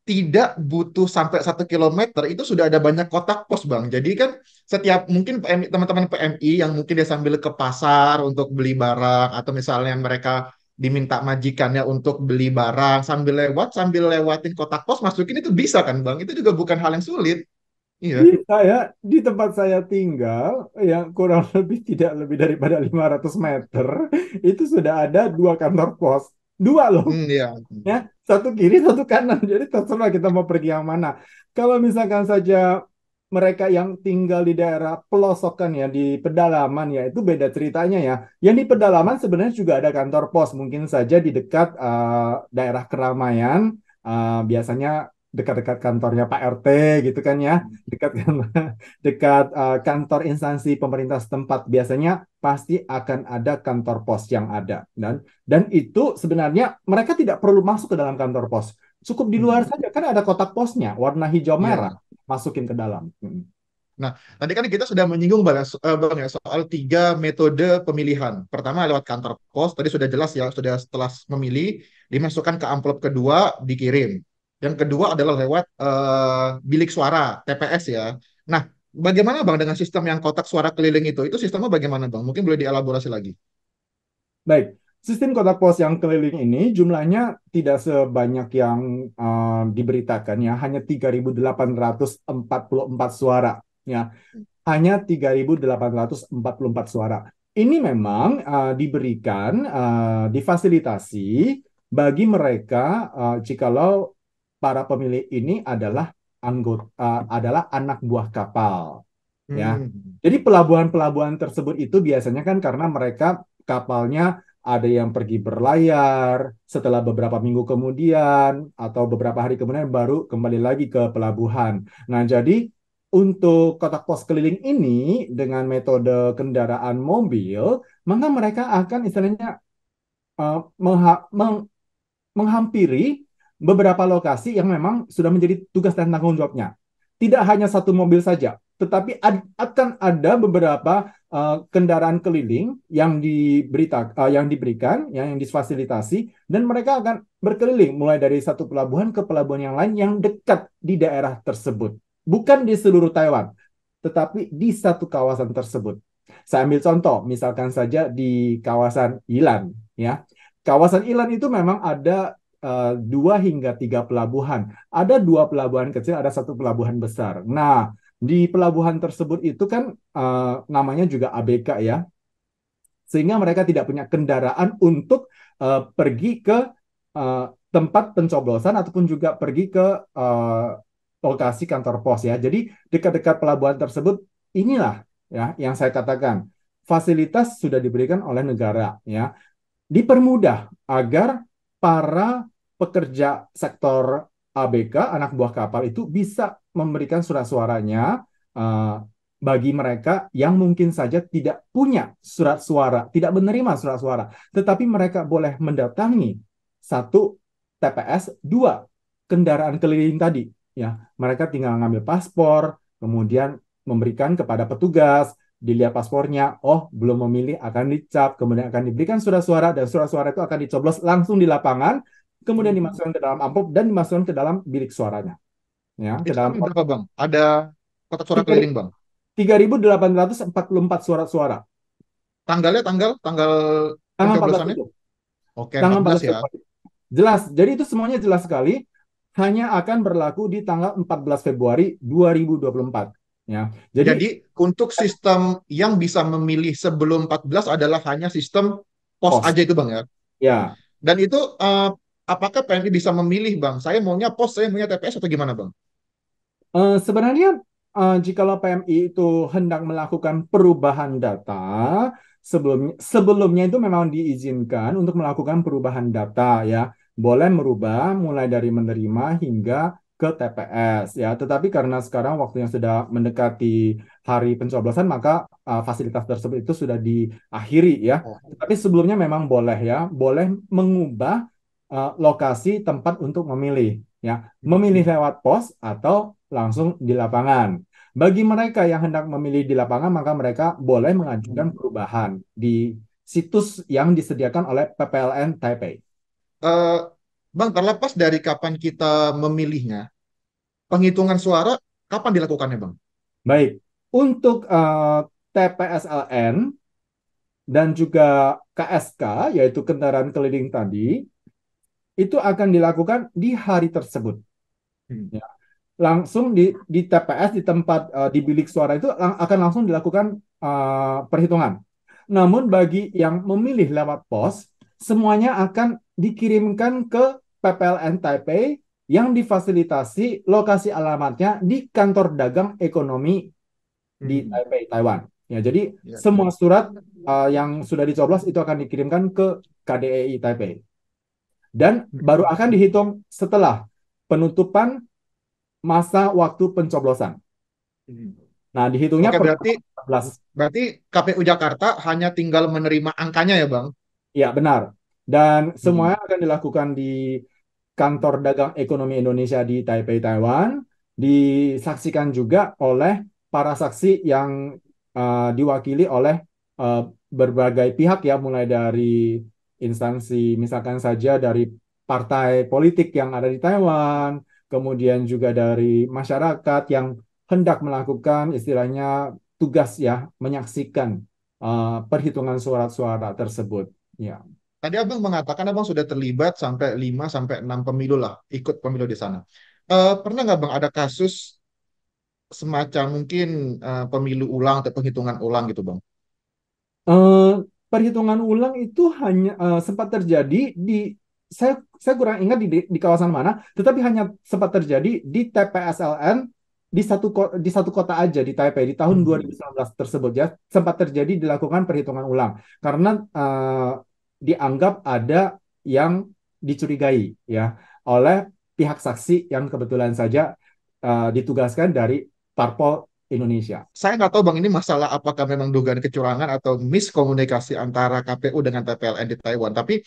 tidak butuh sampai satu kilometer itu sudah ada banyak kotak pos bang. Jadi kan setiap mungkin PMI, teman-teman PMI yang mungkin dia sambil ke pasar untuk beli barang atau misalnya mereka diminta majikannya untuk beli barang sambil lewat sambil lewatin kotak pos masukin itu bisa kan bang? Itu juga bukan hal yang sulit. Iya. Di saya di tempat saya tinggal yang kurang lebih tidak lebih daripada 500 meter itu sudah ada dua kantor pos. Dua loh. Mm, iya. Ya, satu kiri, satu kanan. Jadi terserah kita mau pergi yang mana. Kalau misalkan saja mereka yang tinggal di daerah pelosokan ya di pedalaman ya itu beda ceritanya ya. Yang di pedalaman sebenarnya juga ada kantor pos mungkin saja di dekat uh, daerah keramaian uh, biasanya dekat-dekat kantornya Pak RT gitu kan ya, dekat kan, dekat uh, kantor instansi pemerintah setempat biasanya pasti akan ada kantor pos yang ada dan dan itu sebenarnya mereka tidak perlu masuk ke dalam kantor pos, cukup di luar hmm. saja kan ada kotak posnya warna hijau iya. merah ya. masukin ke dalam. Hmm. Nah, tadi kan kita sudah menyinggung bang, eh, bang ya soal tiga metode pemilihan. Pertama lewat kantor pos, tadi sudah jelas ya, sudah setelah memilih dimasukkan ke amplop kedua dikirim. Yang kedua adalah lewat uh, bilik suara TPS ya. Nah, bagaimana Bang dengan sistem yang kotak suara keliling itu? Itu sistemnya bagaimana Bang? Mungkin boleh dielaborasi lagi. Baik, sistem kotak pos yang keliling ini jumlahnya tidak sebanyak yang uh, diberitakan ya, hanya 3.844 suara ya. Hanya 3.844 suara. Ini memang uh, diberikan uh, difasilitasi bagi mereka uh, jikalau para pemilik ini adalah anggota uh, adalah anak buah kapal ya. hmm. ya. Jadi pelabuhan-pelabuhan tersebut itu biasanya kan karena mereka kapalnya ada yang pergi berlayar setelah beberapa minggu kemudian atau beberapa hari kemudian baru kembali lagi ke pelabuhan. Nah, jadi untuk kotak pos keliling ini dengan metode kendaraan mobil, maka mereka akan istilahnya uh, mengha meng menghampiri beberapa lokasi yang memang sudah menjadi tugas dan tanggung jawabnya. Tidak hanya satu mobil saja, tetapi ad, akan ada beberapa uh, kendaraan keliling yang diberita uh, yang diberikan ya, yang, yang difasilitasi dan mereka akan berkeliling mulai dari satu pelabuhan ke pelabuhan yang lain yang dekat di daerah tersebut bukan di seluruh Taiwan tetapi di satu kawasan tersebut saya ambil contoh misalkan saja di kawasan Ilan ya kawasan Ilan itu memang ada Eh, dua hingga tiga pelabuhan. Ada dua pelabuhan kecil, ada satu pelabuhan besar. Nah, di pelabuhan tersebut itu kan uh, namanya juga ABK ya, sehingga mereka tidak punya kendaraan untuk uh, pergi ke uh, tempat pencoblosan ataupun juga pergi ke uh, lokasi kantor pos ya. Jadi dekat-dekat pelabuhan tersebut inilah ya yang saya katakan fasilitas sudah diberikan oleh negara ya dipermudah agar para pekerja sektor ABK, anak buah kapal itu bisa memberikan surat suaranya uh, bagi mereka yang mungkin saja tidak punya surat suara, tidak menerima surat suara, tetapi mereka boleh mendatangi satu TPS, dua kendaraan keliling tadi. Ya, mereka tinggal ngambil paspor, kemudian memberikan kepada petugas, dilihat paspornya, oh belum memilih akan dicap, kemudian akan diberikan surat suara dan surat suara itu akan dicoblos langsung di lapangan kemudian hmm. dimasukkan ke dalam amplop dan dimasukkan ke dalam bilik suaranya. Ya, ke dalam berapa, Bang? Ada kotak suara keliling, Bang. 3844 surat suara. Tanggalnya tanggal tanggal tanggal 14 ya? itu. Oke, tanggal 14, 14 ya. Februari. Jelas. Jadi itu semuanya jelas sekali hanya akan berlaku di tanggal 14 Februari 2024. Ya. Jadi, Jadi untuk sistem yang bisa memilih sebelum 14 adalah hanya sistem pos, pos. aja itu Bang ya. Ya. Dan itu uh, apakah PMI bisa memilih bang saya maunya pos saya maunya TPS atau gimana bang uh, sebenarnya uh, jikalau PMI itu hendak melakukan perubahan data sebelumnya sebelumnya itu memang diizinkan untuk melakukan perubahan data ya boleh merubah mulai dari menerima hingga ke TPS ya tetapi karena sekarang waktunya sudah mendekati hari pencoblosan maka uh, fasilitas tersebut itu sudah diakhiri ya oh. tapi sebelumnya memang boleh ya boleh mengubah uh, lokasi tempat untuk memilih ya memilih lewat pos atau langsung di lapangan bagi mereka yang hendak memilih di lapangan maka mereka boleh mengajukan hmm. perubahan di situs yang disediakan oleh PPLN Taipei uh, bang terlepas dari kapan kita memilihnya penghitungan suara kapan dilakukannya bang baik untuk uh, eh, TPSLN dan juga KSK yaitu kendaraan keliling tadi itu akan dilakukan di hari tersebut. Hmm. Ya. Langsung di, di TPS di tempat uh, di bilik suara itu lang akan langsung dilakukan uh, perhitungan. Namun bagi yang memilih lewat pos, semuanya akan dikirimkan ke PPLN Taipei yang difasilitasi lokasi alamatnya di kantor dagang ekonomi hmm. di Taipei, Taiwan. Ya, jadi ya. semua surat uh, yang sudah dicoblos itu akan dikirimkan ke KDEI Taipei dan hmm. baru akan dihitung setelah penutupan masa waktu pencoblosan. Hmm. Nah, dihitungnya Oke, berarti 14. Berarti KPU Jakarta hanya tinggal menerima angkanya ya, Bang? Iya, benar. Dan hmm. semuanya akan dilakukan di Kantor Dagang Ekonomi Indonesia di Taipei, Taiwan, disaksikan juga oleh para saksi yang uh, diwakili oleh uh, berbagai pihak ya, mulai dari instansi misalkan saja dari partai politik yang ada di Taiwan, kemudian juga dari masyarakat yang hendak melakukan istilahnya tugas ya menyaksikan uh, perhitungan suara-suara tersebut. Ya. Tadi Abang mengatakan Abang sudah terlibat sampai 5 sampai 6 pemilu lah, ikut pemilu di sana. Uh, pernah nggak Bang ada kasus semacam mungkin uh, pemilu ulang atau penghitungan ulang gitu Bang? Uh, perhitungan ulang itu hanya uh, sempat terjadi di saya saya kurang ingat di, di, kawasan mana, tetapi hanya sempat terjadi di TPSLN di satu di satu kota aja di Taipei di tahun 2019 hmm. tersebut ya sempat terjadi dilakukan perhitungan ulang karena uh, dianggap ada yang dicurigai ya oleh pihak saksi yang kebetulan saja uh, ditugaskan dari parpol Indonesia. Saya nggak tahu Bang ini masalah apakah memang dugaan kecurangan atau miskomunikasi antara KPU dengan TPLN di Taiwan. Tapi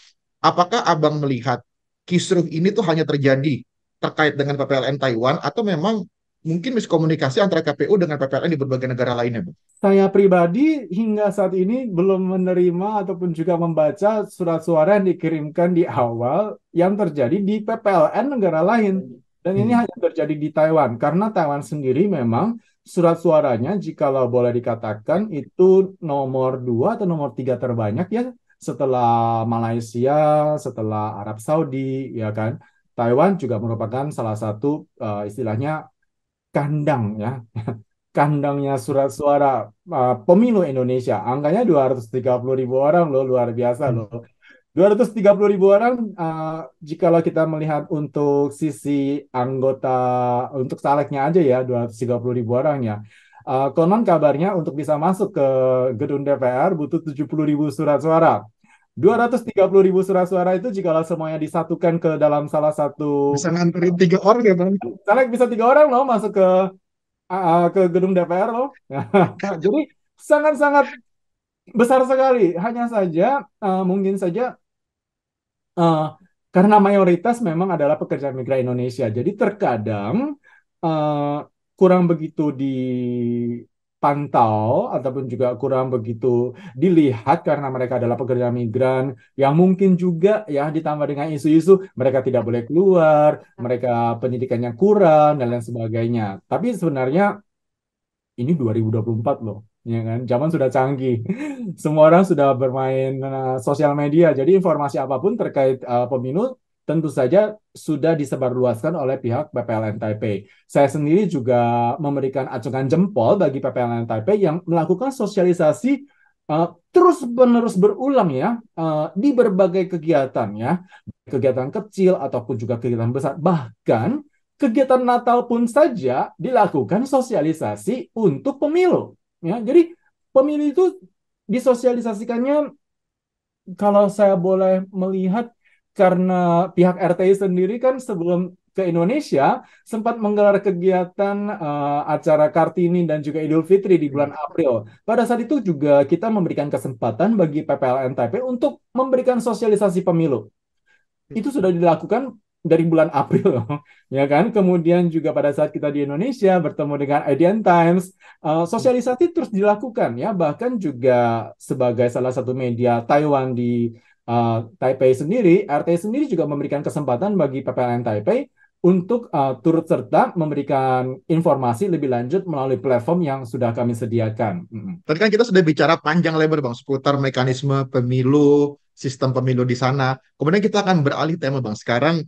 apakah Abang melihat kisruh ini tuh hanya terjadi terkait dengan PPLN Taiwan atau memang mungkin miskomunikasi antara KPU dengan PPLN di berbagai negara lainnya, Bu? Saya pribadi hingga saat ini belum menerima ataupun juga membaca surat suara yang dikirimkan di awal yang terjadi di PPLN negara lain. Dan ini hmm. hanya terjadi di Taiwan karena Taiwan sendiri memang surat suaranya jikalau boleh dikatakan itu nomor dua atau nomor tiga terbanyak ya setelah Malaysia, setelah Arab Saudi, ya kan. Taiwan juga merupakan salah satu uh, istilahnya kandang ya. Kandangnya surat suara uh, pemilu Indonesia. Angkanya 230 ribu orang loh, luar biasa loh. 230 ribu orang uh, jikalau kita melihat untuk sisi anggota untuk seleknya aja ya 230 ribu orang ya uh, konon kabarnya untuk bisa masuk ke gedung DPR butuh 70 ribu surat suara 230 ribu surat suara itu jikalau semuanya disatukan ke dalam salah satu bisa nganterin tiga orang ya bang caleg bisa tiga orang loh masuk ke uh, ke gedung DPR loh jadi sangat-sangat besar sekali. Hanya saja uh, mungkin saja uh, karena mayoritas memang adalah pekerja migran Indonesia. Jadi terkadang uh, kurang begitu dipantau ataupun juga kurang begitu dilihat karena mereka adalah pekerja migran yang mungkin juga ya ditambah dengan isu-isu mereka tidak boleh keluar, mereka pendidikannya kurang dan lain sebagainya. Tapi sebenarnya ini 2024 loh ya kan? Zaman sudah canggih. Semua orang sudah bermain uh, sosial media. Jadi informasi apapun terkait uh, pemilu tentu saja sudah disebarluaskan oleh pihak PPLN Taipei. Saya sendiri juga memberikan acungan jempol bagi PPLN Taipei yang melakukan sosialisasi uh, eh, terus-menerus berulang ya uh, di berbagai kegiatan ya, kegiatan kecil ataupun juga kegiatan besar. Bahkan kegiatan Natal pun saja dilakukan sosialisasi untuk pemilu. Ya, jadi pemilih itu disosialisasikannya kalau saya boleh melihat karena pihak RTI sendiri kan sebelum ke Indonesia sempat menggelar kegiatan uh, acara Kartini dan juga Idul Fitri di bulan hmm. April. Pada saat itu juga kita memberikan kesempatan bagi PPLN Taipei untuk memberikan sosialisasi pemilu. Itu sudah dilakukan dari bulan April ya kan? Kemudian juga pada saat kita di Indonesia bertemu dengan Indian Times, uh, sosialisasi terus dilakukan ya, bahkan juga sebagai salah satu media Taiwan di uh, Taipei sendiri, RT sendiri juga memberikan kesempatan bagi PPLN Taipei untuk uh, turut serta memberikan informasi lebih lanjut melalui platform yang sudah kami sediakan. Tadi kan kita sudah bicara panjang lebar Bang seputar mekanisme pemilu, sistem pemilu di sana. Kemudian kita akan beralih tema Bang. Sekarang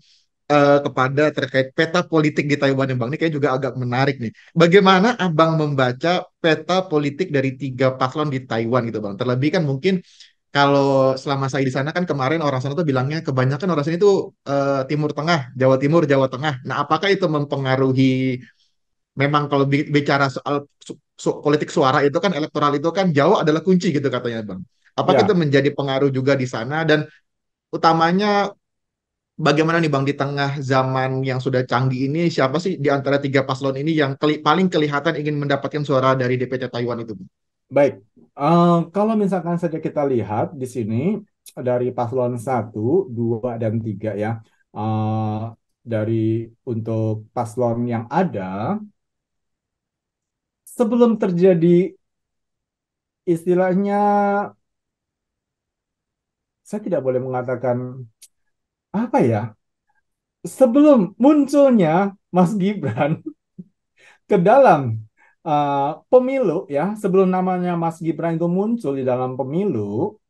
uh, kepada terkait peta politik di Taiwan yang Bang ini kayak juga agak menarik nih. Bagaimana Abang membaca peta politik dari tiga paslon di Taiwan gitu Bang? Terlebih kan mungkin kalau selama saya di sana kan kemarin orang sana tuh bilangnya kebanyakan orang sini tuh uh, Timur Tengah, Jawa Timur, Jawa Tengah. Nah, apakah itu mempengaruhi memang kalau bicara soal su su politik suara itu kan elektoral itu kan Jawa adalah kunci gitu katanya Bang. Apakah ya. itu menjadi pengaruh juga di sana dan utamanya bagaimana nih Bang di tengah zaman yang sudah canggih ini siapa sih di antara tiga paslon ini yang keli paling kelihatan ingin mendapatkan suara dari DPT Taiwan itu? Baik, uh, kalau misalkan saja kita lihat di sini dari paslon 1, 2, dan 3 ya. Uh, dari untuk paslon yang ada, sebelum terjadi istilahnya, saya tidak boleh mengatakan apa ya sebelum munculnya Mas Gibran ke dalam uh, pemilu ya sebelum namanya Mas Gibran itu muncul di dalam pemilu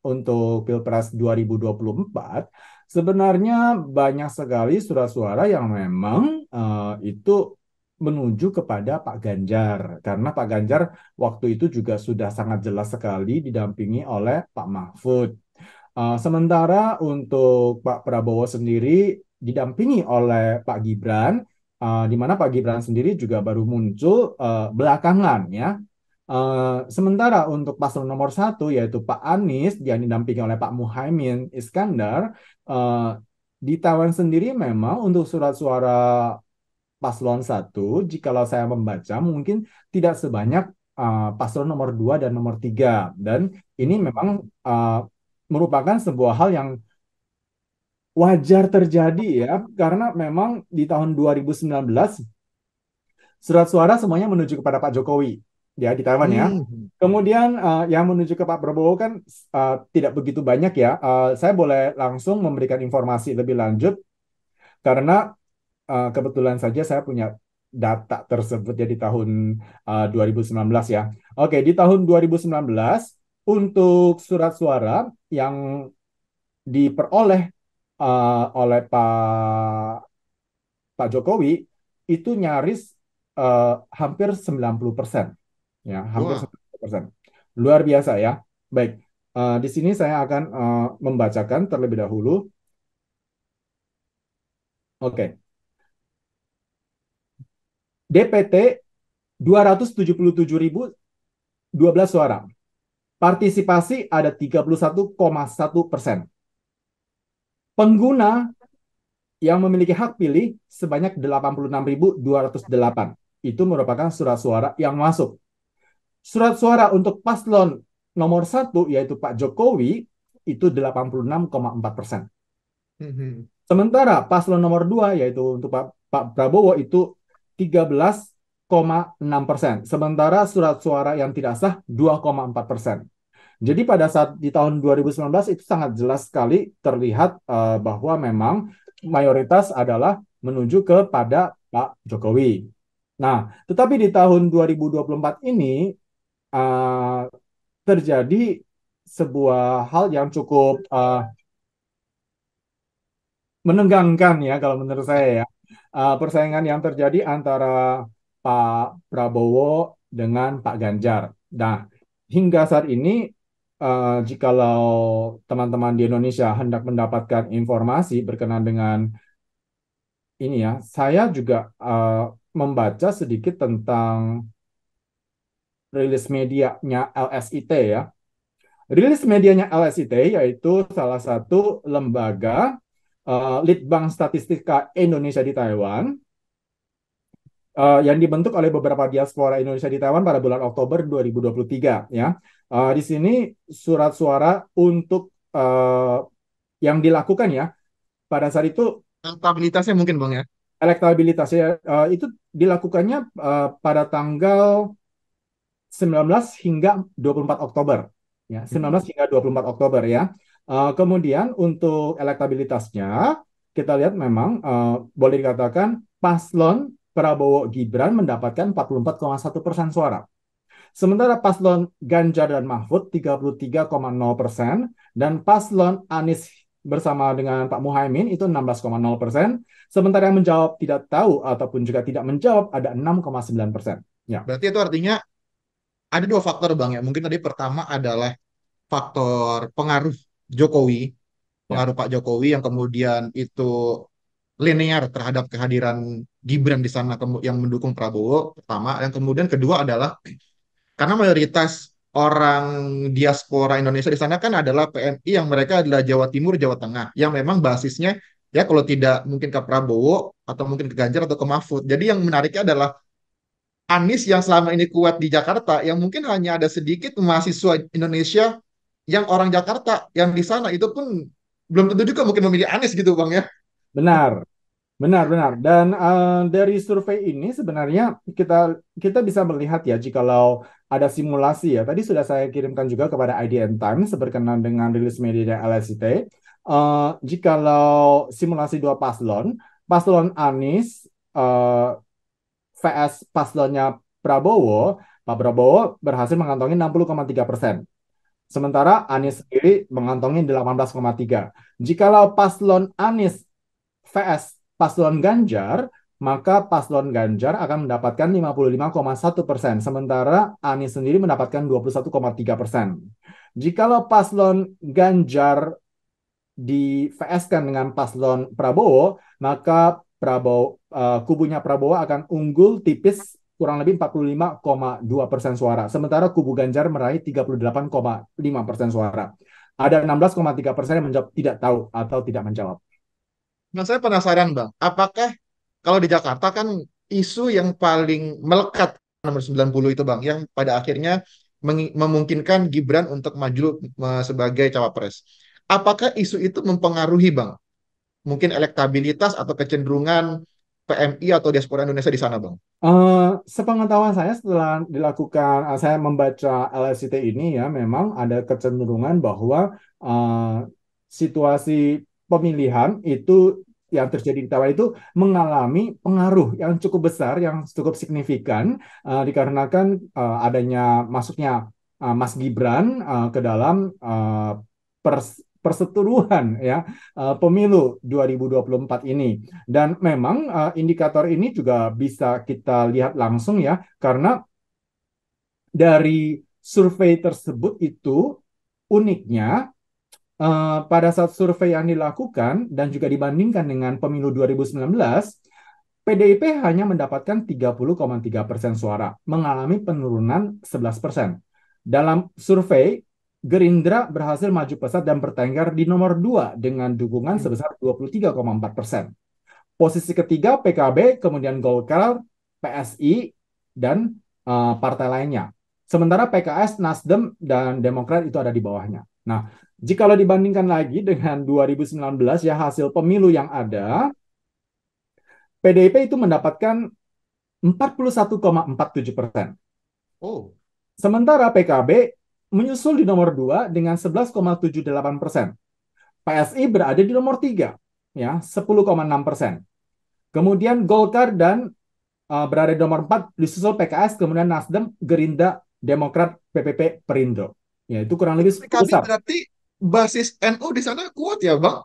untuk Pilpres 2024 sebenarnya banyak sekali surat suara yang memang uh, itu menuju kepada Pak Ganjar karena Pak Ganjar waktu itu juga sudah sangat jelas sekali didampingi oleh Pak Mahfud Uh, sementara untuk Pak Prabowo sendiri didampingi oleh Pak Gibran, uh, di mana Pak Gibran sendiri juga baru muncul uh, belakangan ya. Uh, sementara untuk paslon nomor satu yaitu Pak Anies yang didampingi oleh Pak Muhaymin Iskandar uh, di Taiwan sendiri memang untuk surat suara paslon satu jikalau saya membaca mungkin tidak sebanyak uh, paslon nomor dua dan nomor tiga dan ini memang uh, merupakan sebuah hal yang wajar terjadi ya karena memang di tahun 2019 surat suara semuanya menuju kepada Pak Jokowi ya di Taiwan ya. Hmm. Kemudian uh, yang menuju ke Pak Prabowo kan uh, tidak begitu banyak ya. Uh, saya boleh langsung memberikan informasi lebih lanjut karena uh, kebetulan saja saya punya data tersebut ya di tahun uh, 2019 ya. Oke, di tahun 2019 untuk surat suara yang diperoleh uh, oleh Pak Pak Jokowi itu nyaris uh, hampir 90%. persen, Ya, hampir 90 persen, Luar biasa ya. Baik. Uh, di sini saya akan uh, membacakan terlebih dahulu. Oke. Okay. DPT 277.012 suara. Partisipasi ada 31,1 persen. Pengguna yang memiliki hak pilih sebanyak 86.208. Itu merupakan surat suara yang masuk. Surat suara untuk paslon nomor satu yaitu Pak Jokowi itu 86,4 persen. Hmm, hmm. Sementara paslon nomor dua yaitu untuk Pak, Prabowo itu belas persen, sementara surat suara yang tidak sah 2,4 persen. Jadi pada saat di tahun 2019 itu sangat jelas sekali terlihat uh, bahwa memang mayoritas adalah menuju kepada Pak Jokowi. Nah, tetapi di tahun 2024 ini uh, terjadi sebuah hal yang cukup uh, eh, menegangkan ya kalau menurut saya ya. Uh, persaingan yang terjadi antara Pak Prabowo dengan Pak Ganjar. Nah, hingga saat ini uh, jikalau teman-teman di Indonesia hendak mendapatkan informasi berkenaan dengan ini ya, saya juga uh, membaca sedikit tentang rilis medianya LSIT ya. Rilis medianya LSIT yaitu salah satu lembaga uh, Litbang Statistika Indonesia di Taiwan uh, yang dibentuk oleh beberapa diaspora Indonesia di Taiwan pada bulan Oktober 2023 ya. Uh, di sini surat suara untuk uh, yang dilakukan ya pada saat itu elektabilitasnya mungkin Bang ya. Elektabilitasnya uh, itu dilakukannya uh, pada tanggal 19 hingga 24 Oktober ya, 19 hmm. hingga 24 Oktober ya. Uh, kemudian untuk elektabilitasnya kita lihat memang uh, boleh dikatakan paslon Prabowo Gibran mendapatkan 44,1 persen suara. Sementara paslon Ganjar dan Mahfud 33,0 persen dan paslon Anies bersama dengan Pak Muhaymin itu 16,0 persen. Sementara yang menjawab tidak tahu ataupun juga tidak menjawab ada 6,9 persen. Ya. Berarti itu artinya ada dua faktor bang ya. Mungkin tadi pertama adalah faktor pengaruh Jokowi, pengaruh ya. Pak Jokowi yang kemudian itu linear terhadap kehadiran Gibran di sana yang mendukung Prabowo pertama yang kemudian kedua adalah karena mayoritas orang diaspora Indonesia di sana kan adalah PMI yang mereka adalah Jawa Timur Jawa Tengah yang memang basisnya ya kalau tidak mungkin ke Prabowo atau mungkin ke Ganjar atau ke Mahfud jadi yang menariknya adalah Anies yang selama ini kuat di Jakarta, yang mungkin hanya ada sedikit mahasiswa Indonesia yang orang Jakarta yang di sana itu pun belum tentu juga mungkin memilih Anies gitu bang ya. Benar, benar, benar. Dan uh, dari survei ini sebenarnya kita kita bisa melihat ya jikalau ada simulasi ya. Tadi sudah saya kirimkan juga kepada IDN Times berkenaan dengan rilis media LSIT. Uh, eh, jikalau simulasi dua paslon, paslon Anies uh, eh, VS paslonnya Prabowo, Pak Prabowo berhasil mengantongi 60,3 persen. Sementara Anies sendiri mengantongi 18,3. Jikalau paslon Anies VS paslon Ganjar, maka paslon Ganjar akan mendapatkan 55,1 persen, sementara Anies sendiri mendapatkan 21,3 persen. Jikalau paslon Ganjar di VS-kan dengan paslon Prabowo, maka Prabowo uh, kubunya Prabowo akan unggul tipis kurang lebih 45,2 persen suara, sementara kubu Ganjar meraih 38,5 persen suara. Ada 16,3 persen yang menjawab tidak tahu atau tidak menjawab. Nah, saya penasaran Bang, apakah kalau di Jakarta kan isu yang paling melekat nomor 90 itu Bang, yang pada akhirnya memungkinkan Gibran untuk maju sebagai cawapres. Apakah isu itu mempengaruhi Bang? Mungkin elektabilitas atau kecenderungan PMI atau diaspora Indonesia di sana Bang? Uh, sepengetahuan saya setelah dilakukan, uh, saya membaca LSCT ini ya, memang ada kecenderungan bahwa uh, situasi pemilihan itu yang terjadi di Taiwan itu mengalami pengaruh yang cukup besar, yang cukup signifikan uh, dikarenakan uh, adanya masuknya uh, Mas Gibran uh, ke dalam uh, pers perseteruan ya uh, pemilu 2024 ini dan memang uh, indikator ini juga bisa kita lihat langsung ya karena dari survei tersebut itu uniknya uh, pada saat survei yang dilakukan dan juga dibandingkan dengan pemilu 2019, PDIP hanya mendapatkan 30,3 persen suara, mengalami penurunan 11 persen. Dalam survei, Gerindra berhasil maju pesat dan bertengger di nomor 2 dengan dukungan sebesar 23,4 persen. Posisi ketiga PKB, kemudian Golkar, PSI, dan uh, partai lainnya. Sementara PKS, Nasdem, dan Demokrat itu ada di bawahnya. Nah, Jikalau dibandingkan lagi dengan 2019 ya hasil pemilu yang ada, PDIP itu mendapatkan 41,47 persen. Oh. Sementara PKB menyusul di nomor 2 dengan 11,78 persen. PSI berada di nomor 3, ya 10,6 persen. Kemudian Golkar dan uh, berada di nomor 4 disusul PKS, kemudian Nasdem, Gerindra, Demokrat, PPP, Perindo. Ya, itu kurang lebih PKB besar. berarti basis NU di sana kuat ya bang?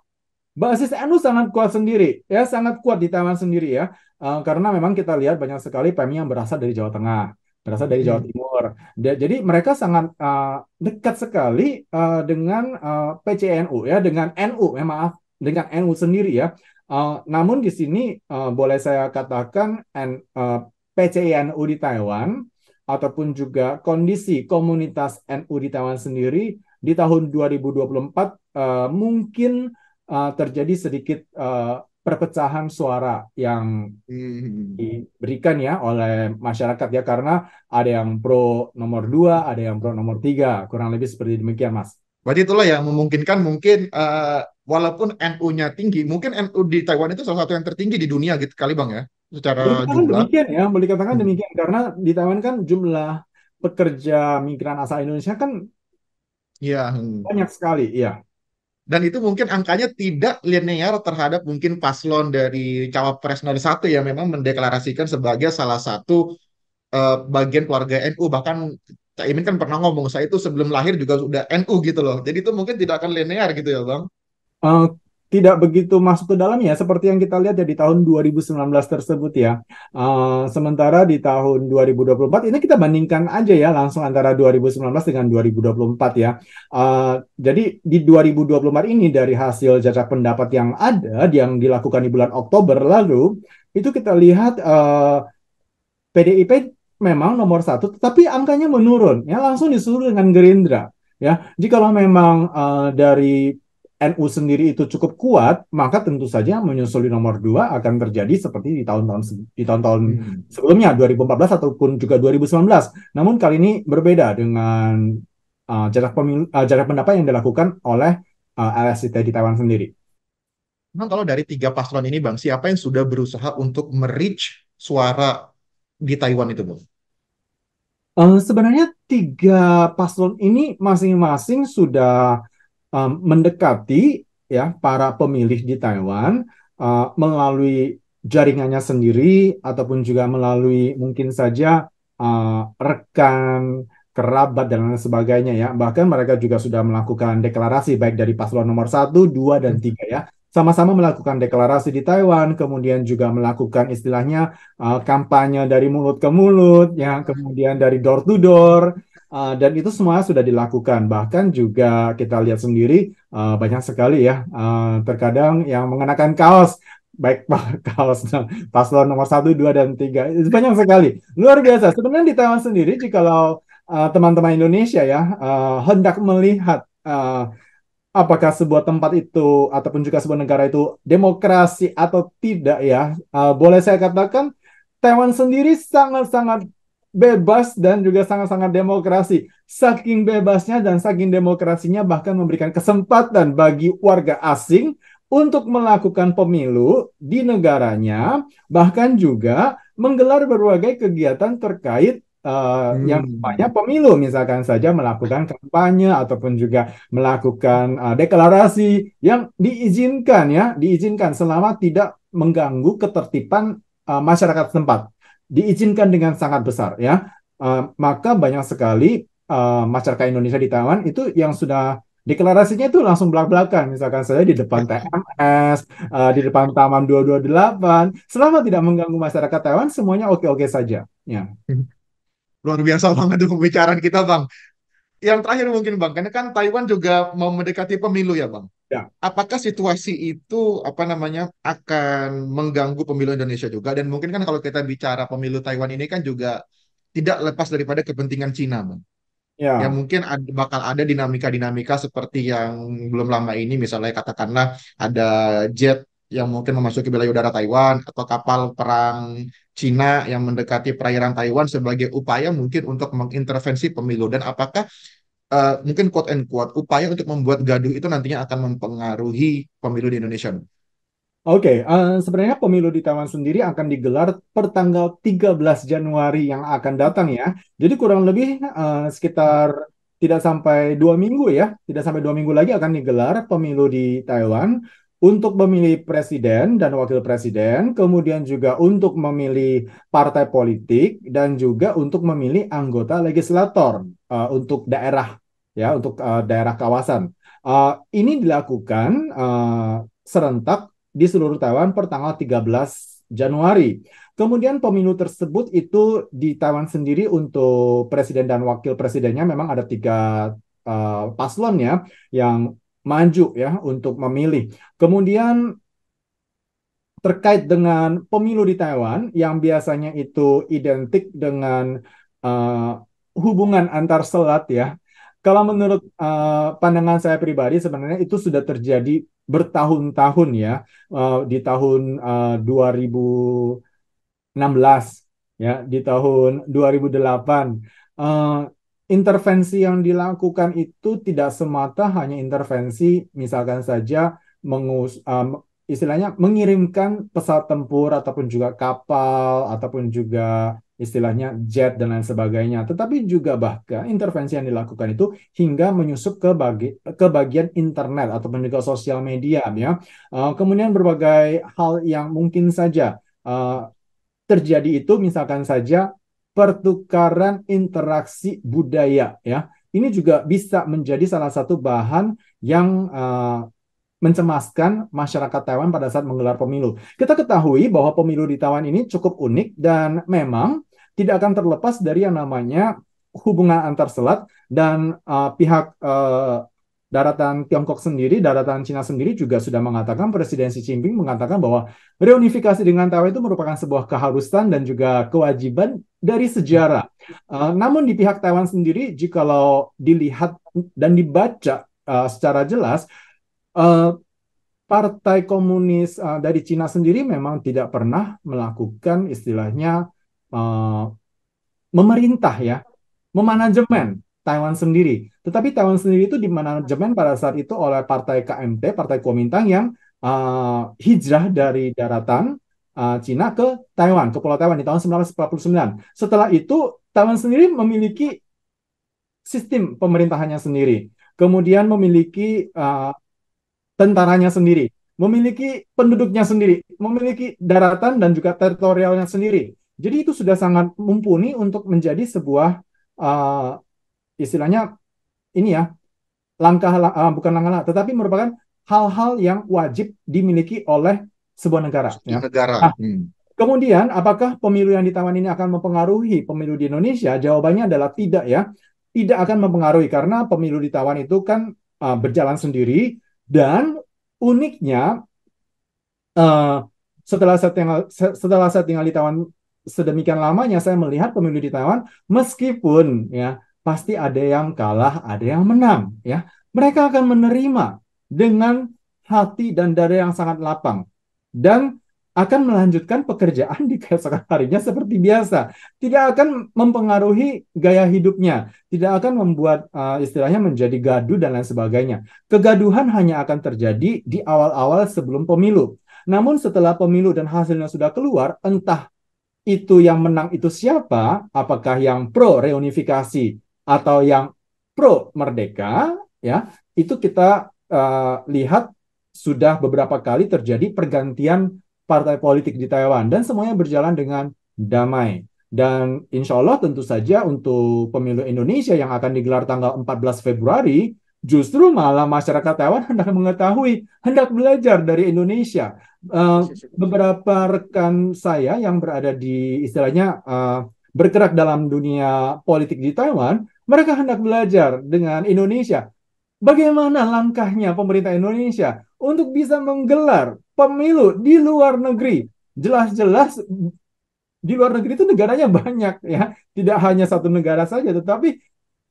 Basis NU sangat kuat sendiri, ya sangat kuat di Taiwan sendiri ya, uh, karena memang kita lihat banyak sekali PMI e yang berasal dari Jawa Tengah, berasal dari Jawa hmm. Timur. Da jadi mereka sangat uh, dekat sekali uh, dengan uh, PCNU ya, dengan NU, ya maaf, dengan NU sendiri ya. Uh, namun di sini uh, boleh saya katakan N, uh, PCNU di Taiwan ataupun juga kondisi komunitas NU di Taiwan sendiri di tahun 2024 uh, eh, mungkin uh, terjadi sedikit uh, perpecahan suara yang hmm. diberikan ya oleh masyarakat ya karena ada yang pro nomor dua, ada yang pro nomor tiga, kurang lebih seperti demikian Mas. Berarti itulah yang memungkinkan mungkin uh, walaupun NU-nya tinggi, mungkin NU di Taiwan itu salah satu yang tertinggi di dunia gitu kali Bang ya secara jumlah. Demikian ya, boleh katakan hmm. demikian karena di Taiwan kan jumlah pekerja migran asal Indonesia kan Iya. Banyak sekali, iya. Dan itu mungkin angkanya tidak linear terhadap mungkin paslon dari cawapres 01 yang memang mendeklarasikan sebagai salah satu uh, bagian keluarga NU bahkan Cak Imin kan pernah ngomong saya itu sebelum lahir juga sudah NU gitu loh. Jadi itu mungkin tidak akan linear gitu ya, Bang. Uh, tidak begitu masuk ke dalam ya seperti yang kita lihat ya di tahun 2019 tersebut ya. Uh, sementara di tahun 2024 ini kita bandingkan aja ya langsung antara 2019 dengan 2024 ya. Uh, jadi di 2024 ini dari hasil jajak pendapat yang ada yang dilakukan di bulan Oktober lalu itu kita lihat uh, eh, PDIP memang nomor satu tetapi angkanya menurun ya langsung disuruh dengan Gerindra ya. Jikalau memang uh, dari NU sendiri itu cukup kuat, maka tentu saja menyusul di nomor dua akan terjadi seperti di tahun-tahun di tahun-tahun hmm. sebelumnya 2014 ataupun juga 2019. Namun kali ini berbeda dengan uh, jarak pemilu, uh, jarak pendapat yang dilakukan oleh uh, LSCT di Taiwan sendiri. Nah, kalau dari tiga paslon ini Bang, siapa yang sudah berusaha untuk merich suara di Taiwan itu, Bang? Uh, sebenarnya tiga paslon ini masing-masing sudah um, mendekati ya para pemilih di Taiwan uh, melalui jaringannya sendiri ataupun juga melalui mungkin saja uh, rekan kerabat dan lain sebagainya ya bahkan mereka juga sudah melakukan deklarasi baik dari paslon nomor satu dua dan tiga ya sama-sama melakukan deklarasi di Taiwan, kemudian juga melakukan istilahnya uh, kampanye dari mulut ke mulut, ya, kemudian dari door to door, Uh, dan itu semua sudah dilakukan. Bahkan juga kita lihat sendiri uh, banyak sekali ya uh, terkadang yang mengenakan kaos baik kaos paslon nomor satu, dua dan tiga itu banyak sekali. Luar biasa. Sebenarnya di Taiwan sendiri jika teman-teman uh, teman Indonesia ya uh, hendak melihat uh, apakah sebuah tempat itu ataupun juga sebuah negara itu demokrasi atau tidak ya. Uh, boleh saya katakan Taiwan sendiri sangat-sangat bebas dan juga sangat-sangat demokrasi. Saking bebasnya dan saking demokrasinya bahkan memberikan kesempatan bagi warga asing untuk melakukan pemilu di negaranya, bahkan juga menggelar berbagai kegiatan terkait uh, hmm. yang banyak pemilu, misalkan saja melakukan kampanye ataupun juga melakukan uh, deklarasi yang diizinkan ya, diizinkan selama tidak mengganggu ketertiban uh, masyarakat setempat diizinkan dengan sangat besar ya uh, maka banyak sekali uh, masyarakat Indonesia di Taiwan itu yang sudah deklarasinya itu langsung belak-belakan misalkan saya di depan TMS uh, eh, di depan Taman 228 selama tidak mengganggu masyarakat Taiwan semuanya oke-oke saja ya luar biasa banget tuh pembicaraan kita bang yang terakhir mungkin bang karena kan Taiwan juga mau mendekati pemilu ya bang Ya. Apakah situasi itu apa namanya akan mengganggu pemilu Indonesia juga dan mungkin kan kalau kita bicara pemilu Taiwan ini kan juga tidak lepas daripada kepentingan Cina, man. Ya. Ya, mungkin ada, bakal ada dinamika-dinamika seperti yang belum lama ini misalnya katakanlah ada jet yang mungkin memasuki wilayah udara Taiwan atau kapal perang Cina yang mendekati perairan Taiwan sebagai upaya mungkin untuk mengintervensi pemilu dan apakah uh, mungkin quote and quote upaya untuk membuat gaduh itu nantinya akan mempengaruhi pemilu di Indonesia? Oke, okay, uh, eh, sebenarnya pemilu di Taiwan sendiri akan digelar per tanggal 13 Januari yang akan datang ya. Jadi kurang lebih uh, sekitar tidak sampai dua minggu ya, tidak sampai dua minggu lagi akan digelar pemilu di Taiwan untuk memilih presiden dan wakil presiden, kemudian juga untuk memilih partai politik dan juga untuk memilih anggota legislator uh, untuk daerah ya untuk uh, daerah kawasan. Uh, ini dilakukan uh, serentak di seluruh Taiwan per tanggal 13 Januari. Kemudian pemilu tersebut itu di Taiwan sendiri untuk presiden dan wakil presidennya memang ada tiga uh, paslon ya yang maju ya untuk memilih. Kemudian terkait dengan pemilu di Taiwan yang biasanya itu identik dengan uh, hubungan antar selat ya kalau menurut uh, pandangan saya pribadi, sebenarnya itu sudah terjadi bertahun-tahun ya uh, di tahun uh, eh, 2016 ya di tahun 2008 uh, intervensi yang dilakukan itu tidak semata hanya intervensi misalkan saja mengus um, istilahnya mengirimkan pesawat tempur ataupun juga kapal ataupun juga istilahnya jet dan lain sebagainya. Tetapi juga bahkan intervensi yang dilakukan itu hingga menyusup ke bagi, ke bagian internet atau juga sosial media ya. Uh, kemudian berbagai hal yang mungkin saja uh, terjadi itu misalkan saja pertukaran interaksi budaya ya. Ini juga bisa menjadi salah satu bahan yang uh, mencemaskan masyarakat Taiwan pada saat menggelar pemilu. Kita ketahui bahwa pemilu di Taiwan ini cukup unik dan memang tidak akan terlepas dari yang namanya hubungan antar selat dan uh, pihak uh, daratan Tiongkok sendiri, daratan Cina sendiri juga sudah mengatakan Presiden Xi Jinping mengatakan bahwa reunifikasi dengan Taiwan itu merupakan sebuah keharusan dan juga kewajiban dari sejarah. Uh, namun di pihak Taiwan sendiri, jikalau dilihat dan dibaca uh, secara jelas, uh, Partai Komunis uh, dari Cina sendiri memang tidak pernah melakukan istilahnya uh, memerintah ya, memanajemen Taiwan sendiri. Tetapi Taiwan sendiri itu dimanajemen pada saat itu oleh Partai KMT, Partai Kuomintang yang uh, hijrah dari daratan uh, Cina ke Taiwan, ke Pulau Taiwan di tahun 1949. Setelah itu Taiwan sendiri memiliki sistem pemerintahannya sendiri, kemudian memiliki uh, tentaranya sendiri, memiliki penduduknya sendiri, memiliki daratan dan juga teritorialnya sendiri. Jadi itu sudah sangat mumpuni untuk menjadi sebuah uh, istilahnya ini ya langkah uh, bukan langkah tetapi merupakan hal-hal yang wajib dimiliki oleh sebuah negara. ya. Negara. Nah, hmm. Kemudian, apakah pemilu yang di Taiwan ini akan mempengaruhi pemilu di Indonesia? Jawabannya adalah tidak ya. Tidak akan mempengaruhi karena pemilu di Taiwan itu kan uh, berjalan sendiri dan uniknya uh, setelah saya tinggal setelah saya tinggal di Taiwan sedemikian lamanya saya melihat pemilu di Taiwan meskipun ya pasti ada yang kalah, ada yang menang ya. Mereka akan menerima dengan hati dan dada yang sangat lapang dan akan melanjutkan pekerjaan di keesokan harinya seperti biasa. Tidak akan mempengaruhi gaya hidupnya, tidak akan membuat uh, istilahnya menjadi gaduh dan lain sebagainya. Kegaduhan hanya akan terjadi di awal-awal sebelum pemilu. Namun setelah pemilu dan hasilnya sudah keluar, entah itu yang menang itu siapa? Apakah yang pro reunifikasi atau yang pro merdeka? Ya, itu kita uh, lihat sudah beberapa kali terjadi pergantian partai politik di Taiwan dan semuanya berjalan dengan damai. Dan insya Allah tentu saja untuk pemilu Indonesia yang akan digelar tanggal 14 Februari Justru malah masyarakat Taiwan hendak mengetahui, hendak belajar dari Indonesia. Uh, beberapa rekan saya yang berada di istilahnya uh, bergerak dalam dunia politik di Taiwan, mereka hendak belajar dengan Indonesia. Bagaimana langkahnya pemerintah Indonesia untuk bisa menggelar pemilu di luar negeri? Jelas-jelas di luar negeri itu negaranya banyak ya, tidak hanya satu negara saja, tetapi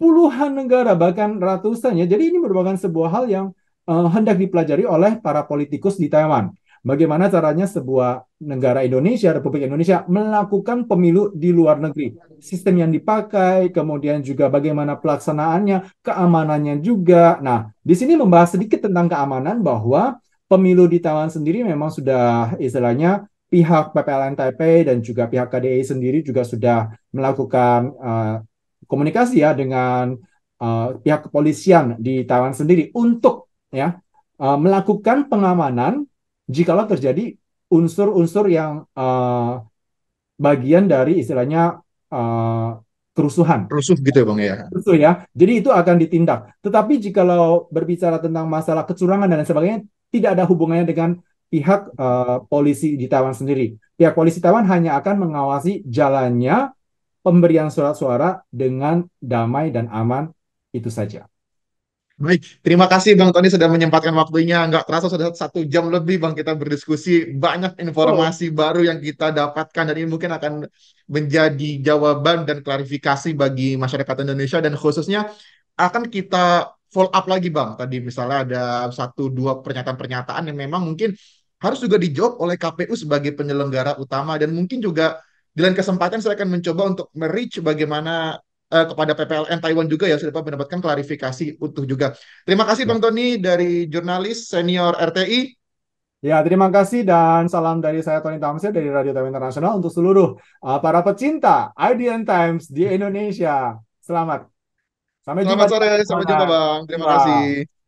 puluhan negara bahkan ratusan ya. Jadi ini merupakan sebuah hal yang uh, hendak dipelajari oleh para politikus di Taiwan. Bagaimana caranya sebuah negara Indonesia, Republik Indonesia melakukan pemilu di luar negeri. Sistem yang dipakai, kemudian juga bagaimana pelaksanaannya, keamanannya juga. Nah, di sini membahas sedikit tentang keamanan bahwa pemilu di Taiwan sendiri memang sudah istilahnya pihak PPLN Taipei dan juga pihak KDI sendiri juga sudah melakukan uh, komunikasi ya dengan uh, pihak kepolisian di Taiwan sendiri untuk ya uh, melakukan pengamanan jikalau terjadi unsur-unsur yang uh, bagian dari istilahnya uh, kerusuhan. Rusuh gitu ya Bang ya. Rusuh ya. Jadi itu akan ditindak. Tetapi jikalau berbicara tentang masalah kecurangan dan lain sebagainya tidak ada hubungannya dengan pihak uh, polisi di Taiwan sendiri. Pihak polisi Taiwan hanya akan mengawasi jalannya pemberian surat suara dengan damai dan aman itu saja. Baik, terima kasih Bang Tony sudah menyempatkan waktunya. Nggak terasa sudah satu jam lebih Bang kita berdiskusi. Banyak informasi oh. baru yang kita dapatkan dan ini mungkin akan menjadi jawaban dan klarifikasi bagi masyarakat Indonesia dan khususnya akan kita follow up lagi Bang. Tadi misalnya ada satu dua pernyataan-pernyataan yang memang mungkin harus juga dijawab oleh KPU sebagai penyelenggara utama dan mungkin juga di lain kesempatan saya akan mencoba untuk merich bagaimana uh, kepada PPLN Taiwan juga ya sudah mendapatkan klarifikasi utuh juga. Terima kasih ya. Bang Tony dari jurnalis senior RTI. Ya, terima kasih dan salam dari saya Tony Tamsir dari Radio Taiwan Internasional untuk seluruh uh, para pecinta IDN Times di Indonesia. Selamat. Sampai Selamat jumpa. Selamat sore, sampai jumpa Bang. Terima iya. kasih.